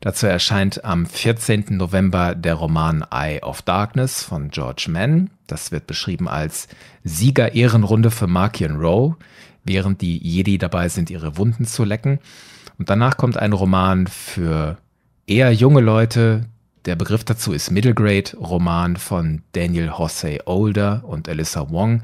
B: Dazu erscheint am 14. November der Roman Eye of Darkness von George Mann. Das wird beschrieben als Sieger-Ehrenrunde für Markian Rowe, während die Jedi dabei sind, ihre Wunden zu lecken. Und danach kommt ein Roman für eher junge Leute. Der Begriff dazu ist Middle Grade, Roman von Daniel Hossey Older und Alyssa Wong,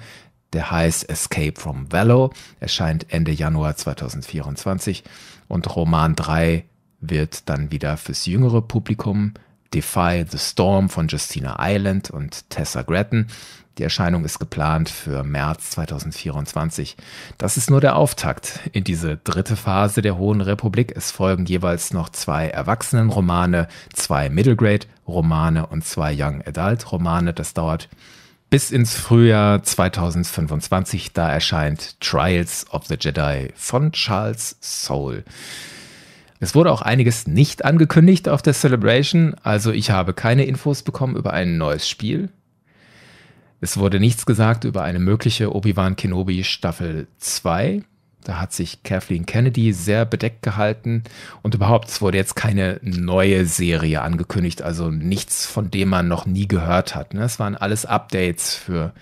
B: der heißt Escape from Vallow, erscheint Ende Januar 2024 und Roman 3 wird dann wieder fürs jüngere Publikum Defy the Storm von Justina Island und Tessa Grattan. Die Erscheinung ist geplant für März 2024. Das ist nur der Auftakt in diese dritte Phase der Hohen Republik. Es folgen jeweils noch zwei Erwachsenenromane, zwei Middle Grade Romane und zwei Young Adult Romane. Das dauert bis ins Frühjahr 2025, da erscheint Trials of the Jedi von Charles Soule. Es wurde auch einiges nicht angekündigt auf der Celebration, also ich habe keine Infos bekommen über ein neues Spiel. Es wurde nichts gesagt über eine mögliche Obi-Wan Kenobi Staffel 2. Da hat sich Kathleen Kennedy sehr bedeckt gehalten und überhaupt, es wurde jetzt keine neue Serie angekündigt, also nichts, von dem man noch nie gehört hat. Ne? Es waren alles Updates für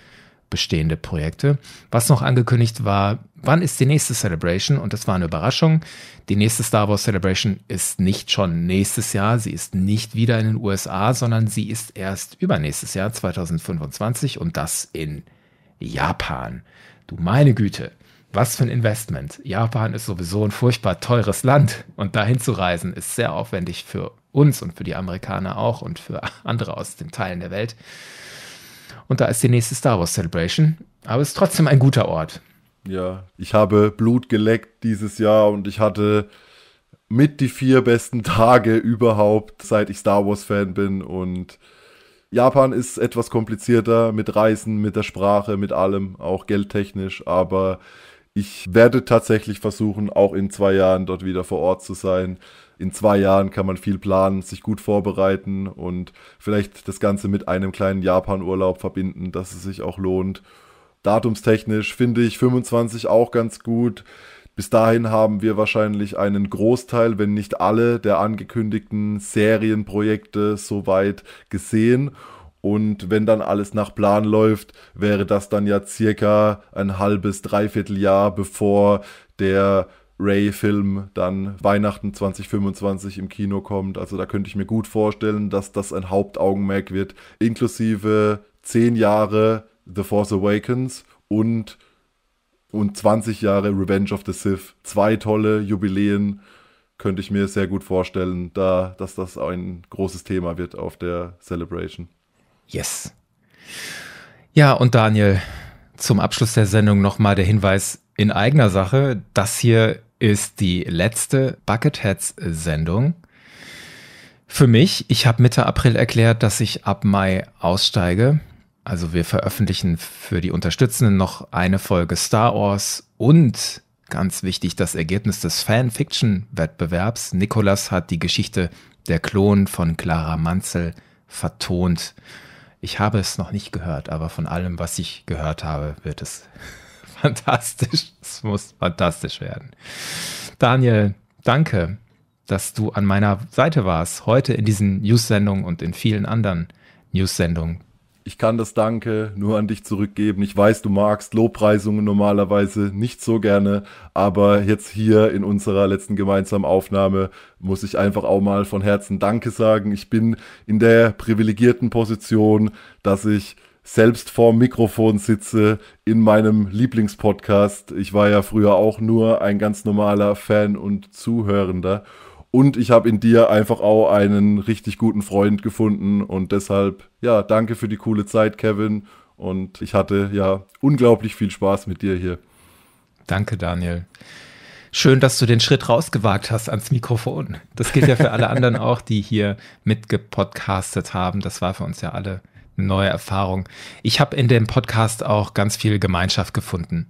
B: bestehende Projekte. Was noch angekündigt war, wann ist die nächste Celebration? Und das war eine Überraschung. Die nächste Star Wars Celebration ist nicht schon nächstes Jahr. Sie ist nicht wieder in den USA, sondern sie ist erst übernächstes Jahr, 2025, und das in Japan. Du meine Güte was für ein Investment. Japan ist sowieso ein furchtbar teures Land und dahin zu reisen ist sehr aufwendig für uns und für die Amerikaner auch und für andere aus den Teilen der Welt. Und da ist die nächste Star Wars Celebration, aber es ist trotzdem ein guter Ort.
A: Ja, ich habe Blut geleckt dieses Jahr und ich hatte mit die vier besten Tage überhaupt, seit ich Star Wars Fan bin und Japan ist etwas komplizierter mit Reisen, mit der Sprache, mit allem, auch geldtechnisch, aber ich werde tatsächlich versuchen, auch in zwei Jahren dort wieder vor Ort zu sein. In zwei Jahren kann man viel planen, sich gut vorbereiten und vielleicht das Ganze mit einem kleinen Japan-Urlaub verbinden, dass es sich auch lohnt. Datumstechnisch finde ich 25 auch ganz gut. Bis dahin haben wir wahrscheinlich einen Großteil, wenn nicht alle, der angekündigten Serienprojekte soweit gesehen und wenn dann alles nach Plan läuft, wäre das dann ja circa ein halbes, dreiviertel Jahr, bevor der Ray-Film dann Weihnachten 2025 im Kino kommt. Also da könnte ich mir gut vorstellen, dass das ein Hauptaugenmerk wird, inklusive zehn Jahre The Force Awakens und, und 20 Jahre Revenge of the Sith. Zwei tolle Jubiläen könnte ich mir sehr gut vorstellen, da, dass das ein großes Thema wird auf der Celebration. Yes.
B: Ja, und Daniel, zum Abschluss der Sendung nochmal der Hinweis in eigener Sache. Das hier ist die letzte Bucketheads-Sendung. Für mich, ich habe Mitte April erklärt, dass ich ab Mai aussteige. Also wir veröffentlichen für die Unterstützenden noch eine Folge Star Wars und ganz wichtig das Ergebnis des Fanfiction-Wettbewerbs. Nikolas hat die Geschichte der Klon von Clara Manzel vertont. Ich habe es noch nicht gehört, aber von allem, was ich gehört habe, wird es fantastisch. Es muss fantastisch werden. Daniel, danke, dass du an meiner Seite warst, heute in diesen News-Sendungen und in
A: vielen anderen News-Sendungen ich kann das Danke nur an dich zurückgeben. Ich weiß, du magst Lobpreisungen normalerweise nicht so gerne, aber jetzt hier in unserer letzten gemeinsamen Aufnahme muss ich einfach auch mal von Herzen Danke sagen. Ich bin in der privilegierten Position, dass ich selbst vorm Mikrofon sitze in meinem Lieblingspodcast. Ich war ja früher auch nur ein ganz normaler Fan und Zuhörender und ich habe in dir einfach auch einen richtig guten Freund gefunden. Und deshalb, ja, danke für die coole Zeit, Kevin. Und ich hatte ja unglaublich viel Spaß mit dir hier. Danke, Daniel.
B: Schön, dass du den Schritt rausgewagt hast ans Mikrofon. Das gilt ja für alle anderen auch, die hier mitgepodcastet haben. Das war für uns ja alle eine neue Erfahrung. Ich habe in dem Podcast auch ganz viel Gemeinschaft gefunden.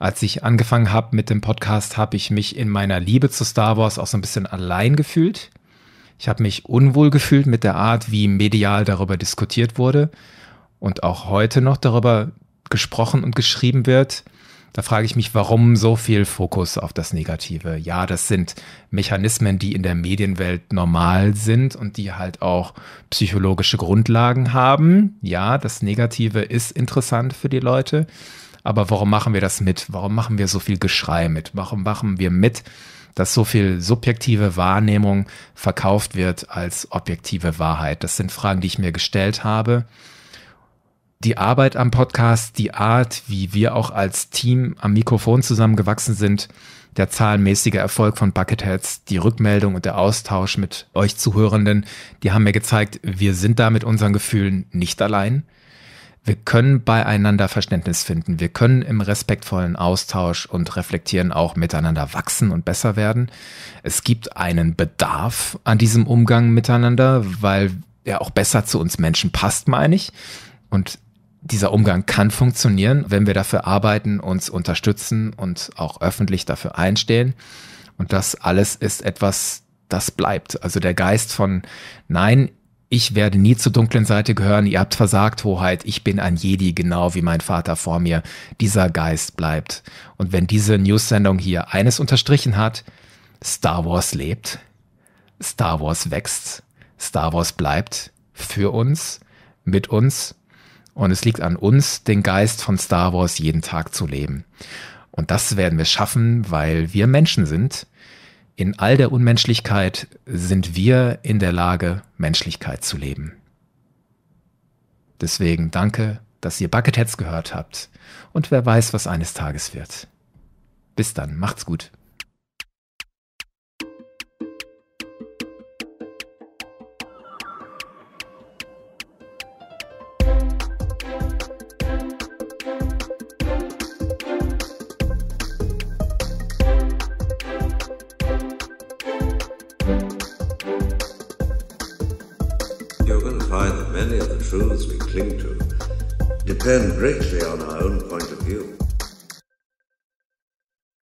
B: Als ich angefangen habe mit dem Podcast, habe ich mich in meiner Liebe zu Star Wars auch so ein bisschen allein gefühlt. Ich habe mich unwohl gefühlt mit der Art, wie medial darüber diskutiert wurde und auch heute noch darüber gesprochen und geschrieben wird. Da frage ich mich, warum so viel Fokus auf das Negative? Ja, das sind Mechanismen, die in der Medienwelt normal sind und die halt auch psychologische Grundlagen haben. Ja, das Negative ist interessant für die Leute. Aber warum machen wir das mit? Warum machen wir so viel Geschrei mit? Warum machen wir mit, dass so viel subjektive Wahrnehmung verkauft wird als objektive Wahrheit? Das sind Fragen, die ich mir gestellt habe. Die Arbeit am Podcast, die Art, wie wir auch als Team am Mikrofon zusammengewachsen sind, der zahlenmäßige Erfolg von Bucketheads, die Rückmeldung und der Austausch mit euch Zuhörenden, die haben mir gezeigt, wir sind da mit unseren Gefühlen nicht allein. Wir können beieinander Verständnis finden. Wir können im respektvollen Austausch und Reflektieren auch miteinander wachsen und besser werden. Es gibt einen Bedarf an diesem Umgang miteinander, weil er auch besser zu uns Menschen passt, meine ich. Und dieser Umgang kann funktionieren, wenn wir dafür arbeiten, uns unterstützen und auch öffentlich dafür einstehen. Und das alles ist etwas, das bleibt. Also der Geist von Nein, ich werde nie zur dunklen Seite gehören, ihr habt versagt, Hoheit, ich bin ein Jedi, genau wie mein Vater vor mir. Dieser Geist bleibt. Und wenn diese News-Sendung hier eines unterstrichen hat, Star Wars lebt, Star Wars wächst, Star Wars bleibt für uns, mit uns. Und es liegt an uns, den Geist von Star Wars jeden Tag zu leben. Und das werden wir schaffen, weil wir Menschen sind in all der Unmenschlichkeit sind wir in der Lage, Menschlichkeit zu leben. Deswegen danke, dass ihr Bucketheads gehört habt. Und wer weiß, was eines Tages wird. Bis dann, macht's gut.
A: truths we cling to depend greatly on our own point of view.